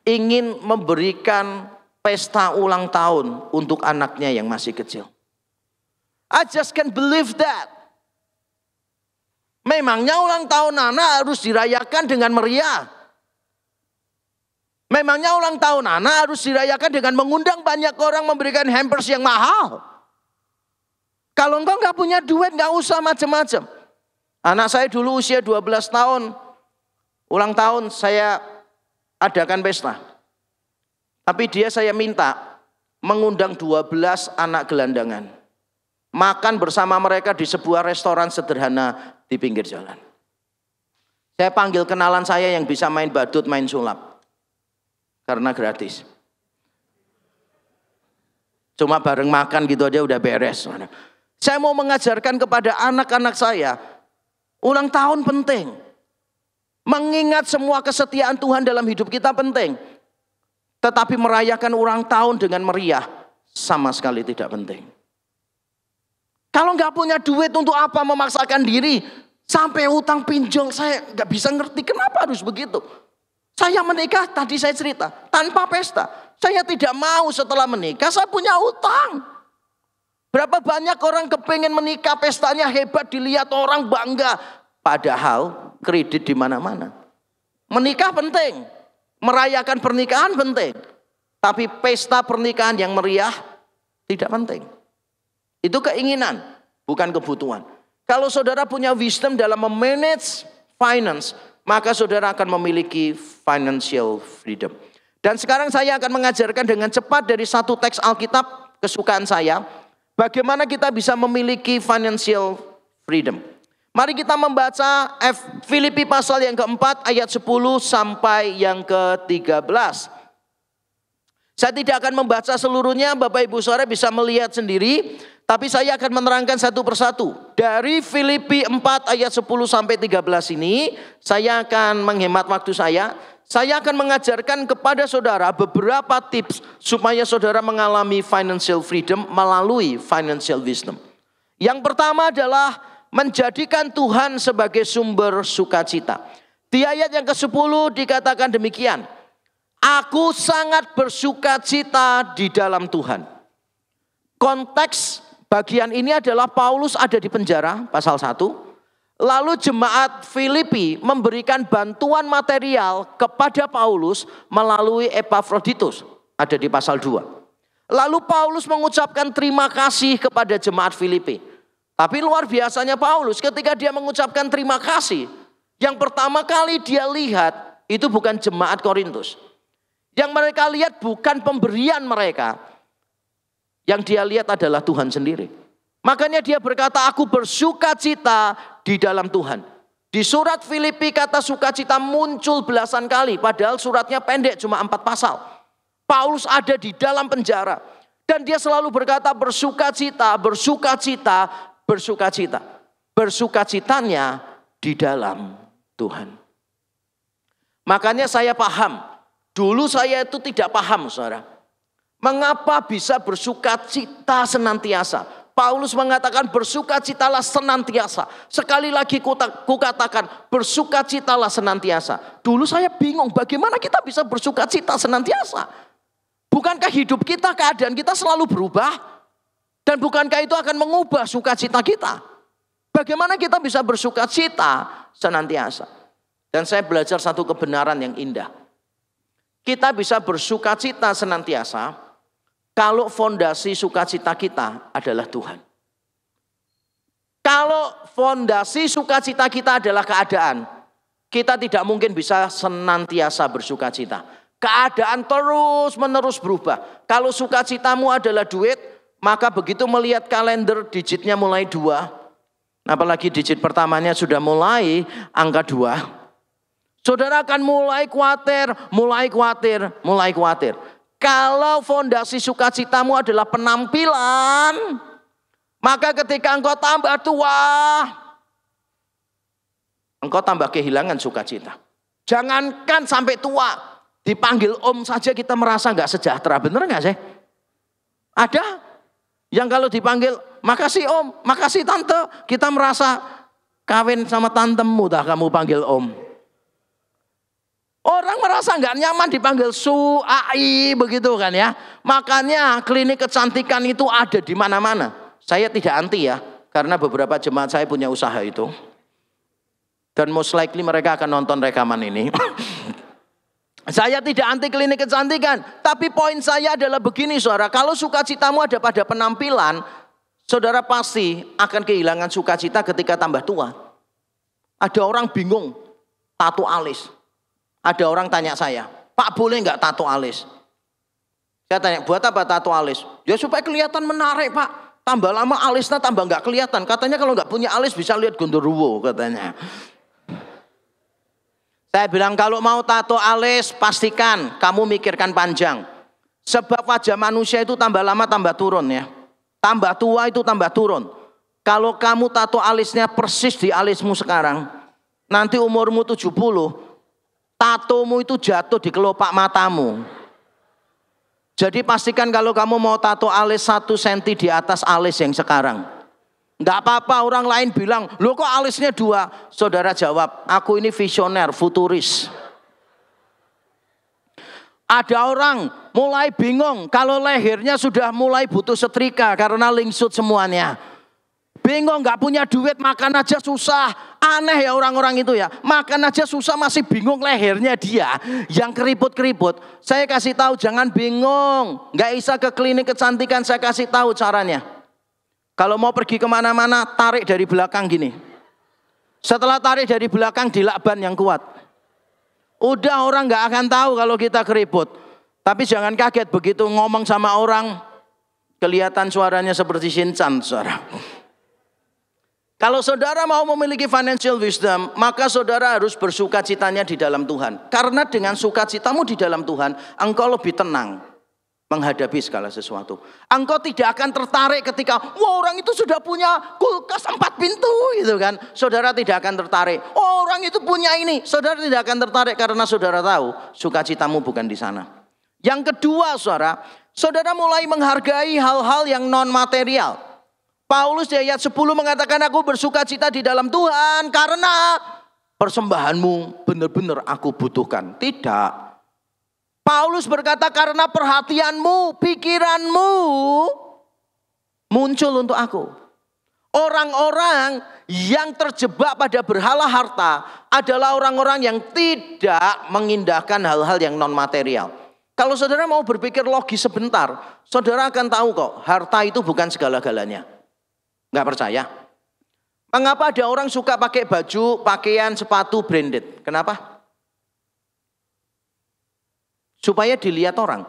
Ingin memberikan pesta ulang tahun untuk anaknya yang masih kecil. I just can't believe that. Memangnya ulang tahun anak harus dirayakan dengan meriah. Memangnya ulang tahun anak harus dirayakan dengan mengundang banyak orang memberikan hampers yang mahal. Kalau engkau nggak punya duit nggak usah macam-macam. Anak saya dulu usia 12 tahun. Ulang tahun saya adakan pesta. Tapi dia saya minta mengundang 12 anak gelandangan. Makan bersama mereka di sebuah restoran sederhana di pinggir jalan. Saya panggil kenalan saya yang bisa main badut, main sulap karena gratis. Cuma bareng makan gitu aja udah beres. Saya mau mengajarkan kepada anak-anak saya, ulang tahun penting. Mengingat semua kesetiaan Tuhan dalam hidup kita penting. Tetapi merayakan ulang tahun dengan meriah sama sekali tidak penting. Kalau nggak punya duit untuk apa memaksakan diri sampai utang pinjol saya nggak bisa ngerti kenapa harus begitu. Saya menikah tadi saya cerita, tanpa pesta. Saya tidak mau setelah menikah, saya punya utang. Berapa banyak orang kepengen menikah pestanya hebat dilihat orang bangga. Padahal kredit di mana-mana. Menikah penting, merayakan pernikahan penting. Tapi pesta pernikahan yang meriah tidak penting. Itu keinginan, bukan kebutuhan. Kalau saudara punya wisdom dalam memanage finance, maka saudara akan memiliki financial freedom. Dan sekarang saya akan mengajarkan dengan cepat dari satu teks Alkitab kesukaan saya, bagaimana kita bisa memiliki financial freedom. Mari kita membaca F Filipi pasal yang keempat ayat 10 sampai yang ke-13. Saya tidak akan membaca seluruhnya, Bapak Ibu Saudara bisa melihat sendiri. Tapi saya akan menerangkan satu persatu. Dari Filipi 4 ayat 10 sampai 13 ini, saya akan menghemat waktu saya. Saya akan mengajarkan kepada saudara beberapa tips supaya saudara mengalami financial freedom melalui financial wisdom. Yang pertama adalah menjadikan Tuhan sebagai sumber sukacita. Di ayat yang ke-10 dikatakan demikian. Aku sangat bersukacita di dalam Tuhan. Konteks Bagian ini adalah Paulus ada di penjara, pasal 1. Lalu jemaat Filipi memberikan bantuan material kepada Paulus melalui Epafroditus, ada di pasal 2. Lalu Paulus mengucapkan terima kasih kepada jemaat Filipi. Tapi luar biasanya Paulus ketika dia mengucapkan terima kasih, yang pertama kali dia lihat itu bukan jemaat Korintus. Yang mereka lihat bukan pemberian mereka, yang dia lihat adalah Tuhan sendiri. Makanya dia berkata, aku bersuka cita di dalam Tuhan. Di surat Filipi kata sukacita muncul belasan kali. Padahal suratnya pendek, cuma empat pasal. Paulus ada di dalam penjara. Dan dia selalu berkata bersukacita, bersukacita, bersukacita. Bersukacitanya di dalam Tuhan. Makanya saya paham. Dulu saya itu tidak paham saudara. Mengapa bisa bersuka cita senantiasa? Paulus mengatakan bersuka citalah senantiasa. Sekali lagi kukatakan bersuka citalah senantiasa. Dulu saya bingung bagaimana kita bisa bersuka cita senantiasa. Bukankah hidup kita, keadaan kita selalu berubah? Dan bukankah itu akan mengubah sukacita kita? Bagaimana kita bisa bersukacita senantiasa? Dan saya belajar satu kebenaran yang indah. Kita bisa bersukacita senantiasa kalau fondasi sukacita kita adalah Tuhan. Kalau fondasi sukacita kita adalah keadaan, kita tidak mungkin bisa senantiasa bersukacita. Keadaan terus-menerus berubah. Kalau sukacitamu adalah duit, maka begitu melihat kalender digitnya mulai dua, apalagi digit pertamanya sudah mulai angka dua, saudara akan mulai khawatir, mulai khawatir, mulai khawatir. Kalau fondasi sukacitamu adalah penampilan, maka ketika engkau tambah tua, engkau tambah kehilangan sukacita. Jangankan sampai tua, dipanggil om saja kita merasa nggak sejahtera, bener nggak sih? Ada yang kalau dipanggil makasih om, makasih tante, kita merasa kawin sama tantemu dah kamu panggil om. Orang merasa nggak nyaman dipanggil suai begitu kan ya. Makanya klinik kecantikan itu ada di mana-mana. Saya tidak anti ya, karena beberapa jemaat saya punya usaha itu. Dan most likely mereka akan nonton rekaman ini. [COUGHS] saya tidak anti klinik kecantikan, tapi poin saya adalah begini saudara, kalau sukacitamu ada pada penampilan, saudara pasti akan kehilangan sukacita ketika tambah tua. Ada orang bingung, tato alis, ada orang tanya saya, Pak boleh nggak tato alis? Saya tanya, buat apa tato alis? Ya supaya kelihatan menarik Pak. Tambah lama alisnya tambah nggak kelihatan. Katanya kalau nggak punya alis bisa lihat gondoruwo katanya. Saya bilang kalau mau tato alis pastikan kamu mikirkan panjang. Sebab wajah manusia itu tambah lama tambah turun ya. Tambah tua itu tambah turun. Kalau kamu tato alisnya persis di alismu sekarang, nanti umurmu 70, tatomu itu jatuh di kelopak matamu. Jadi pastikan kalau kamu mau tato alis satu senti di atas alis yang sekarang. Enggak apa-apa orang lain bilang, lo kok alisnya dua? Saudara jawab, aku ini visioner, futuris. Ada orang mulai bingung kalau lehernya sudah mulai butuh setrika karena lingsut semuanya. Bingung nggak punya duit makan aja susah. Aneh ya orang-orang itu ya. Makan aja susah masih bingung lehernya dia yang keriput-keriput. Saya kasih tahu jangan bingung. Nggak bisa ke klinik kecantikan saya kasih tahu caranya. Kalau mau pergi kemana-mana tarik dari belakang gini. Setelah tarik dari belakang dilakban yang kuat. Udah orang nggak akan tahu kalau kita keriput. Tapi jangan kaget begitu ngomong sama orang kelihatan suaranya seperti Shinchan, suara. Kalau saudara mau memiliki financial wisdom, maka saudara harus bersuka citanya di dalam Tuhan. Karena dengan sukacitamu di dalam Tuhan, engkau lebih tenang menghadapi segala sesuatu. Engkau tidak akan tertarik ketika, wah orang itu sudah punya kulkas empat pintu gitu kan. Saudara tidak akan tertarik. Oh, orang itu punya ini. Saudara tidak akan tertarik karena saudara tahu sukacitamu bukan di sana. Yang kedua saudara, saudara mulai menghargai hal-hal yang non material. Paulus di ayat 10 mengatakan aku bersuka cita di dalam Tuhan karena persembahanmu benar-benar aku butuhkan. Tidak. Paulus berkata karena perhatianmu, pikiranmu muncul untuk aku. Orang-orang yang terjebak pada berhala harta adalah orang-orang yang tidak mengindahkan hal-hal yang non material. Kalau saudara mau berpikir logis sebentar, saudara akan tahu kok harta itu bukan segala-galanya. Enggak percaya? Mengapa ada orang suka pakai baju, pakaian, sepatu branded? Kenapa? Supaya dilihat orang.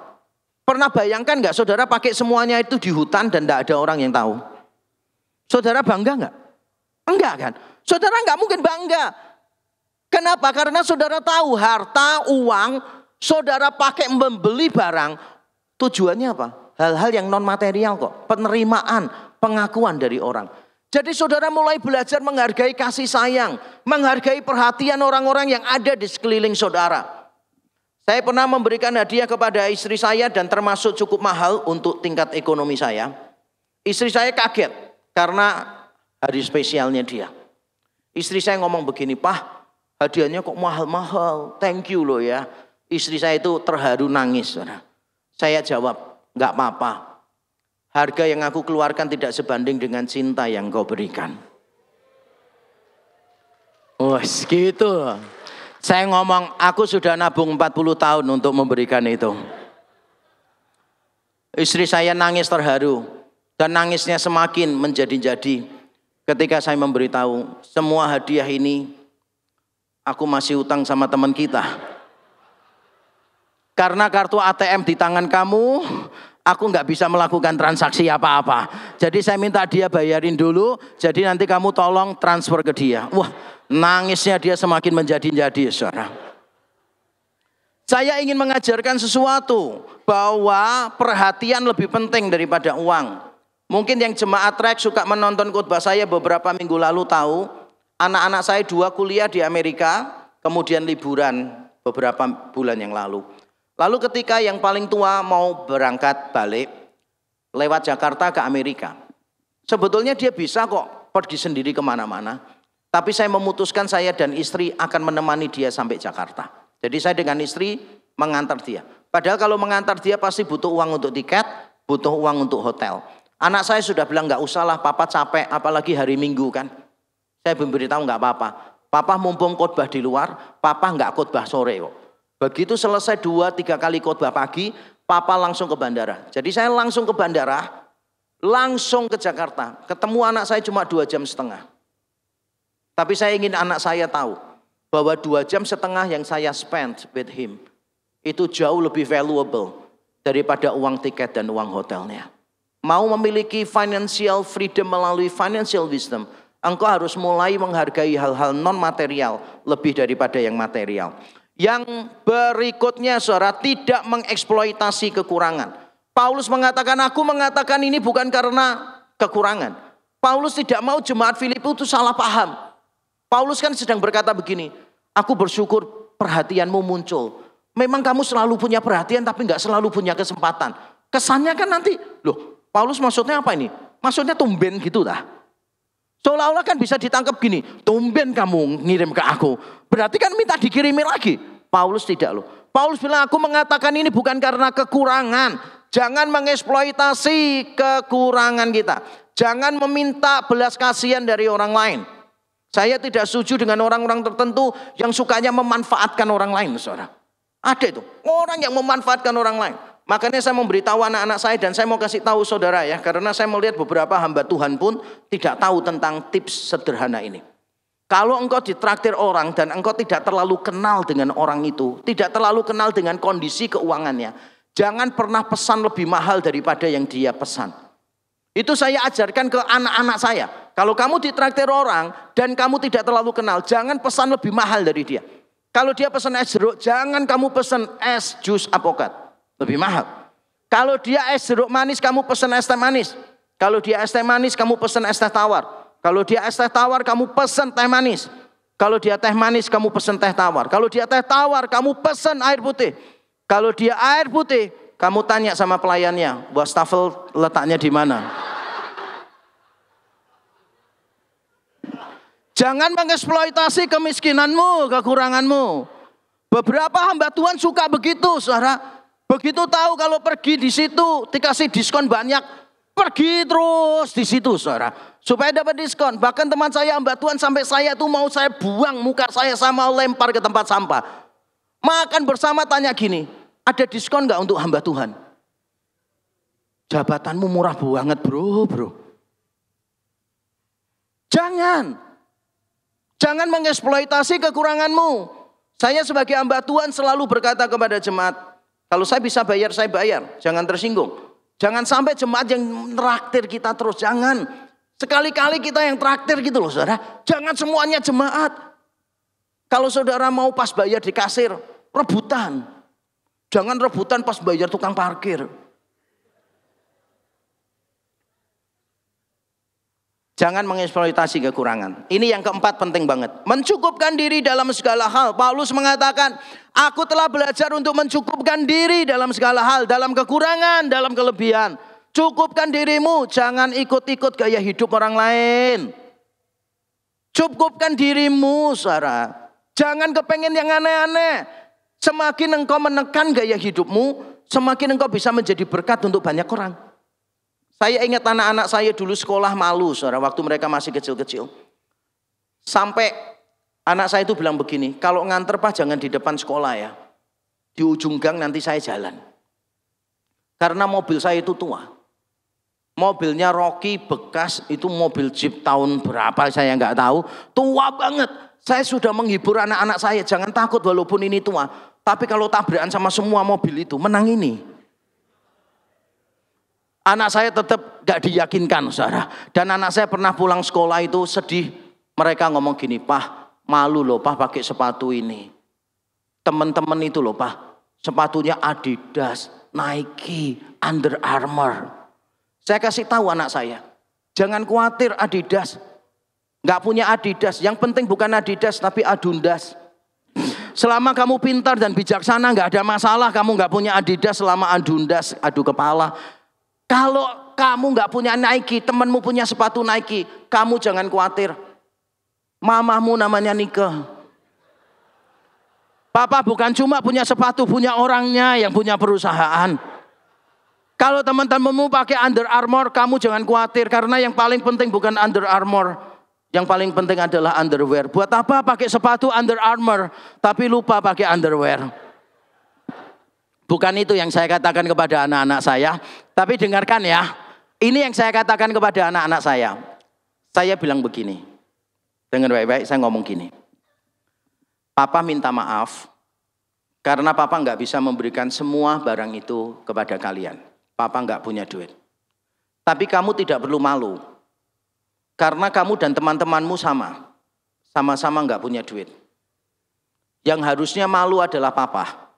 Pernah bayangkan nggak saudara pakai semuanya itu di hutan dan tidak ada orang yang tahu? Saudara bangga nggak? Enggak kan? Saudara nggak mungkin bangga. Kenapa? Karena saudara tahu harta, uang, saudara pakai membeli barang. Tujuannya apa? Hal-hal yang non material kok. Penerimaan, pengakuan dari orang. Jadi saudara mulai belajar menghargai kasih sayang, menghargai perhatian orang-orang yang ada di sekeliling saudara. Saya pernah memberikan hadiah kepada istri saya dan termasuk cukup mahal untuk tingkat ekonomi saya. Istri saya kaget karena hari spesialnya dia. Istri saya ngomong begini, "Pak, hadiahnya kok mahal-mahal. Thank you loh ya." Istri saya itu terharu nangis, Saya jawab, "Enggak apa-apa. Harga yang aku keluarkan tidak sebanding dengan cinta yang kau berikan. Wah, gitu. Saya ngomong, aku sudah nabung 40 tahun untuk memberikan itu. Istri saya nangis terharu. Dan nangisnya semakin menjadi-jadi. Ketika saya memberitahu, semua hadiah ini aku masih utang sama teman kita. Karena kartu ATM di tangan kamu, aku nggak bisa melakukan transaksi apa-apa. Jadi saya minta dia bayarin dulu, jadi nanti kamu tolong transfer ke dia. Wah, nangisnya dia semakin menjadi-jadi, suara. Saya ingin mengajarkan sesuatu bahwa perhatian lebih penting daripada uang. Mungkin yang jemaat trek suka menonton khotbah saya beberapa minggu lalu tahu, anak-anak saya dua kuliah di Amerika, kemudian liburan beberapa bulan yang lalu. Lalu ketika yang paling tua mau berangkat balik lewat Jakarta ke Amerika. Sebetulnya dia bisa kok pergi sendiri kemana-mana. Tapi saya memutuskan saya dan istri akan menemani dia sampai Jakarta. Jadi saya dengan istri mengantar dia. Padahal kalau mengantar dia pasti butuh uang untuk tiket, butuh uang untuk hotel. Anak saya sudah bilang nggak usah lah, papa capek, apalagi hari Minggu kan. Saya memberitahu nggak apa-apa. Papa mumpung khotbah di luar, papa nggak khotbah sore kok. Begitu selesai dua tiga kali khotbah pagi, papa langsung ke bandara. Jadi saya langsung ke bandara, langsung ke Jakarta. Ketemu anak saya cuma dua jam setengah. Tapi saya ingin anak saya tahu bahwa dua jam setengah yang saya spend with him itu jauh lebih valuable daripada uang tiket dan uang hotelnya. Mau memiliki financial freedom melalui financial wisdom, engkau harus mulai menghargai hal-hal non material lebih daripada yang material. Yang berikutnya saudara tidak mengeksploitasi kekurangan. Paulus mengatakan aku mengatakan ini bukan karena kekurangan. Paulus tidak mau jemaat Filipi itu salah paham. Paulus kan sedang berkata begini, aku bersyukur perhatianmu muncul. Memang kamu selalu punya perhatian tapi nggak selalu punya kesempatan. Kesannya kan nanti, loh Paulus maksudnya apa ini? Maksudnya tumben gitu dah. Seolah-olah kan bisa ditangkap gini, tumben kamu ngirim ke aku. Berarti kan minta dikirimi lagi. Paulus tidak loh. Paulus bilang aku mengatakan ini bukan karena kekurangan. Jangan mengeksploitasi kekurangan kita. Jangan meminta belas kasihan dari orang lain. Saya tidak setuju dengan orang-orang tertentu yang sukanya memanfaatkan orang lain, saudara. Ada itu. Orang yang memanfaatkan orang lain. Makanya saya memberitahu anak-anak saya dan saya mau kasih tahu saudara ya. Karena saya melihat beberapa hamba Tuhan pun tidak tahu tentang tips sederhana ini. Kalau engkau ditraktir orang dan engkau tidak terlalu kenal dengan orang itu. Tidak terlalu kenal dengan kondisi keuangannya. Jangan pernah pesan lebih mahal daripada yang dia pesan. Itu saya ajarkan ke anak-anak saya. Kalau kamu ditraktir orang dan kamu tidak terlalu kenal, jangan pesan lebih mahal dari dia. Kalau dia pesan es jeruk, jangan kamu pesan es jus apokat. Lebih mahal. Kalau dia es jeruk manis, kamu pesen es teh manis. Kalau dia es teh manis, kamu pesen es teh tawar. Kalau dia es teh tawar, kamu pesen teh manis. Kalau dia teh manis, kamu pesen teh tawar. Kalau dia teh tawar, kamu pesen air putih. Kalau dia air putih, kamu tanya sama pelayannya, buat stafel letaknya di mana? Jangan mengeksploitasi kemiskinanmu, kekuranganmu. Beberapa hamba Tuhan suka begitu, saudara. Begitu tahu kalau pergi di situ dikasih diskon banyak, pergi terus di situ saudara. Supaya dapat diskon. Bahkan teman saya Mbak Tuhan sampai saya tuh mau saya buang muka saya sama lempar ke tempat sampah. Makan bersama tanya gini, ada diskon nggak untuk hamba Tuhan? Jabatanmu murah banget bro, bro. Jangan. Jangan mengeksploitasi kekuranganmu. Saya sebagai hamba Tuhan selalu berkata kepada jemaat, kalau saya bisa bayar, saya bayar. Jangan tersinggung. Jangan sampai jemaat yang traktir kita terus. Jangan. Sekali-kali kita yang traktir gitu loh saudara. Jangan semuanya jemaat. Kalau saudara mau pas bayar di kasir, rebutan. Jangan rebutan pas bayar tukang parkir. Jangan mengeksploitasi kekurangan. Ini yang keempat penting banget. Mencukupkan diri dalam segala hal. Paulus mengatakan, aku telah belajar untuk mencukupkan diri dalam segala hal. Dalam kekurangan, dalam kelebihan. Cukupkan dirimu, jangan ikut-ikut gaya hidup orang lain. Cukupkan dirimu, Sarah. Jangan kepengen yang aneh-aneh. Semakin engkau menekan gaya hidupmu, semakin engkau bisa menjadi berkat untuk banyak orang. Saya ingat anak-anak saya dulu sekolah malu, saudara, waktu mereka masih kecil-kecil. Sampai anak saya itu bilang begini, kalau nganter pak jangan di depan sekolah ya. Di ujung gang nanti saya jalan. Karena mobil saya itu tua. Mobilnya Rocky bekas itu mobil Jeep tahun berapa saya nggak tahu. Tua banget. Saya sudah menghibur anak-anak saya. Jangan takut walaupun ini tua. Tapi kalau tabrakan sama semua mobil itu menang ini. Anak saya tetap gak diyakinkan, saudara. Dan anak saya pernah pulang sekolah itu sedih. Mereka ngomong gini, pah malu loh pah pakai sepatu ini. Teman-teman itu loh pah, sepatunya Adidas, Nike, Under Armour. Saya kasih tahu anak saya, jangan khawatir Adidas. Gak punya Adidas, yang penting bukan Adidas tapi Adundas. Selama kamu pintar dan bijaksana nggak ada masalah kamu gak punya Adidas selama Adundas adu kepala kalau kamu nggak punya Nike, temanmu punya sepatu Nike, kamu jangan khawatir. Mamamu namanya Nike. Papa bukan cuma punya sepatu, punya orangnya yang punya perusahaan. Kalau teman-temanmu pakai Under Armour, kamu jangan khawatir karena yang paling penting bukan Under Armour. Yang paling penting adalah underwear. Buat apa pakai sepatu Under Armour tapi lupa pakai underwear? Bukan itu yang saya katakan kepada anak-anak saya, tapi dengarkan ya. Ini yang saya katakan kepada anak-anak saya. Saya bilang begini. Dengan baik-baik saya ngomong gini. Papa minta maaf karena papa nggak bisa memberikan semua barang itu kepada kalian. Papa nggak punya duit. Tapi kamu tidak perlu malu. Karena kamu dan teman-temanmu sama. Sama-sama nggak punya duit. Yang harusnya malu adalah papa.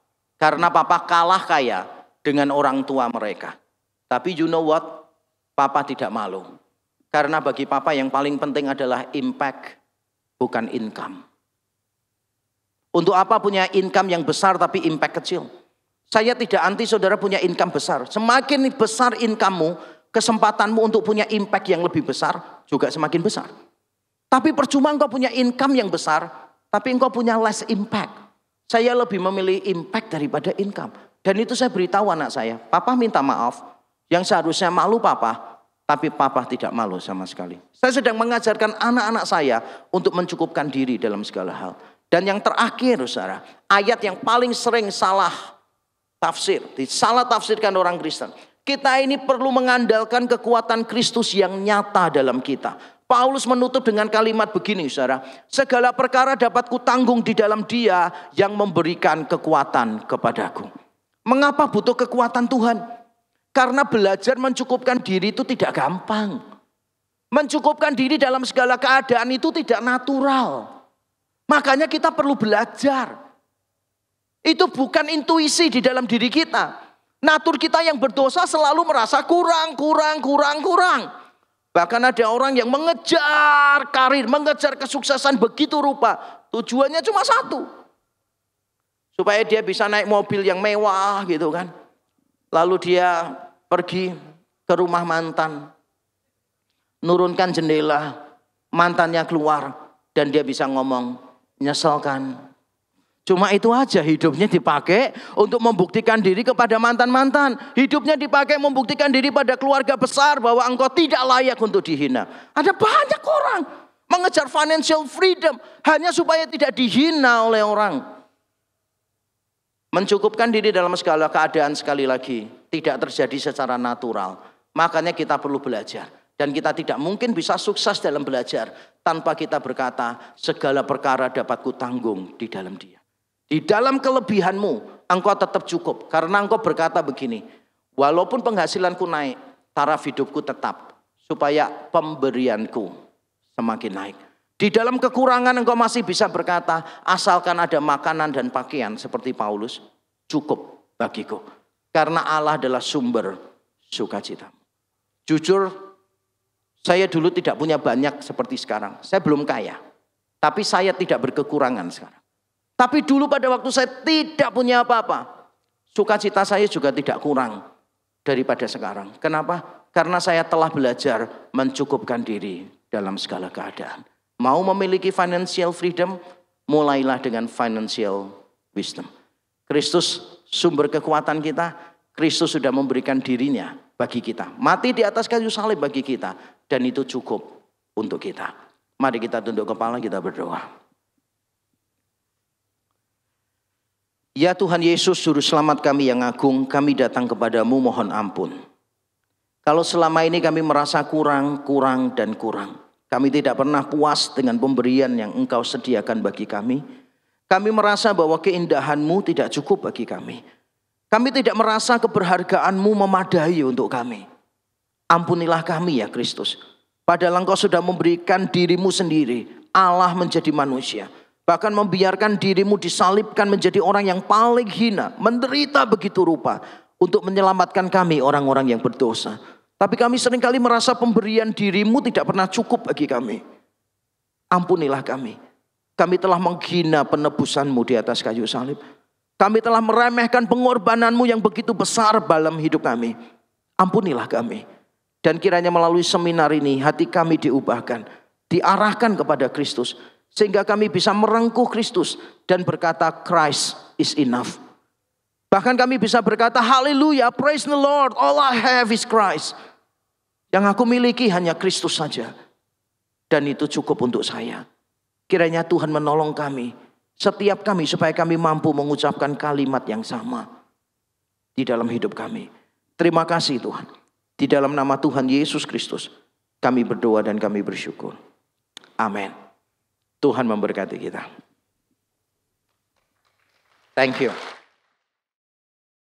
Karena papa kalah kaya dengan orang tua mereka. Tapi you know what? Papa tidak malu. Karena bagi papa yang paling penting adalah impact, bukan income. Untuk apa punya income yang besar tapi impact kecil? Saya tidak anti saudara punya income besar. Semakin besar income-mu, kesempatanmu untuk punya impact yang lebih besar juga semakin besar. Tapi percuma engkau punya income yang besar, tapi engkau punya less impact. Saya lebih memilih impact daripada income. Dan itu saya beritahu anak saya. Papa minta maaf. Yang seharusnya malu papa. Tapi papa tidak malu sama sekali. Saya sedang mengajarkan anak-anak saya untuk mencukupkan diri dalam segala hal. Dan yang terakhir saudara. Ayat yang paling sering salah tafsir. Salah tafsirkan orang Kristen. Kita ini perlu mengandalkan kekuatan Kristus yang nyata dalam kita. Paulus menutup dengan kalimat begini, saudara. Segala perkara dapat kutanggung di dalam dia yang memberikan kekuatan kepadaku. Mengapa butuh kekuatan Tuhan? Karena belajar mencukupkan diri itu tidak gampang. Mencukupkan diri dalam segala keadaan itu tidak natural. Makanya kita perlu belajar. Itu bukan intuisi di dalam diri kita. Natur kita yang berdosa selalu merasa kurang, kurang, kurang, kurang. Bahkan ada orang yang mengejar karir, mengejar kesuksesan begitu rupa. Tujuannya cuma satu. Supaya dia bisa naik mobil yang mewah gitu kan. Lalu dia pergi ke rumah mantan. Nurunkan jendela, mantannya keluar. Dan dia bisa ngomong, kan Cuma itu aja hidupnya dipakai untuk membuktikan diri kepada mantan-mantan. Hidupnya dipakai membuktikan diri pada keluarga besar bahwa engkau tidak layak untuk dihina. Ada banyak orang mengejar financial freedom hanya supaya tidak dihina oleh orang. Mencukupkan diri dalam segala keadaan sekali lagi tidak terjadi secara natural. Makanya kita perlu belajar. Dan kita tidak mungkin bisa sukses dalam belajar tanpa kita berkata segala perkara dapat kutanggung di dalam dia. Di dalam kelebihanmu, engkau tetap cukup. Karena engkau berkata begini, walaupun penghasilanku naik, taraf hidupku tetap. Supaya pemberianku semakin naik. Di dalam kekurangan engkau masih bisa berkata, asalkan ada makanan dan pakaian seperti Paulus, cukup bagiku. Karena Allah adalah sumber sukacita. Jujur, saya dulu tidak punya banyak seperti sekarang. Saya belum kaya. Tapi saya tidak berkekurangan sekarang. Tapi dulu pada waktu saya tidak punya apa-apa. Sukacita saya juga tidak kurang daripada sekarang. Kenapa? Karena saya telah belajar mencukupkan diri dalam segala keadaan. Mau memiliki financial freedom, mulailah dengan financial wisdom. Kristus sumber kekuatan kita, Kristus sudah memberikan dirinya bagi kita. Mati di atas kayu salib bagi kita dan itu cukup untuk kita. Mari kita tunduk kepala, kita berdoa. Ya Tuhan Yesus, Juru Selamat kami yang agung, kami datang kepadamu mohon ampun. Kalau selama ini kami merasa kurang, kurang, dan kurang. Kami tidak pernah puas dengan pemberian yang engkau sediakan bagi kami. Kami merasa bahwa keindahanmu tidak cukup bagi kami. Kami tidak merasa keberhargaanmu memadai untuk kami. Ampunilah kami ya Kristus. Padahal engkau sudah memberikan dirimu sendiri. Allah menjadi manusia Bahkan membiarkan dirimu disalibkan menjadi orang yang paling hina. Menderita begitu rupa. Untuk menyelamatkan kami orang-orang yang berdosa. Tapi kami seringkali merasa pemberian dirimu tidak pernah cukup bagi kami. Ampunilah kami. Kami telah menghina penebusanmu di atas kayu salib. Kami telah meremehkan pengorbananmu yang begitu besar dalam hidup kami. Ampunilah kami. Dan kiranya melalui seminar ini hati kami diubahkan. Diarahkan kepada Kristus sehingga kami bisa merengkuh Kristus dan berkata Christ is enough. Bahkan kami bisa berkata haleluya, praise the Lord, all I have is Christ. Yang aku miliki hanya Kristus saja. Dan itu cukup untuk saya. Kiranya Tuhan menolong kami, setiap kami supaya kami mampu mengucapkan kalimat yang sama di dalam hidup kami. Terima kasih Tuhan. Di dalam nama Tuhan Yesus Kristus, kami berdoa dan kami bersyukur. Amin. Tuhan memberkati kita. Thank you.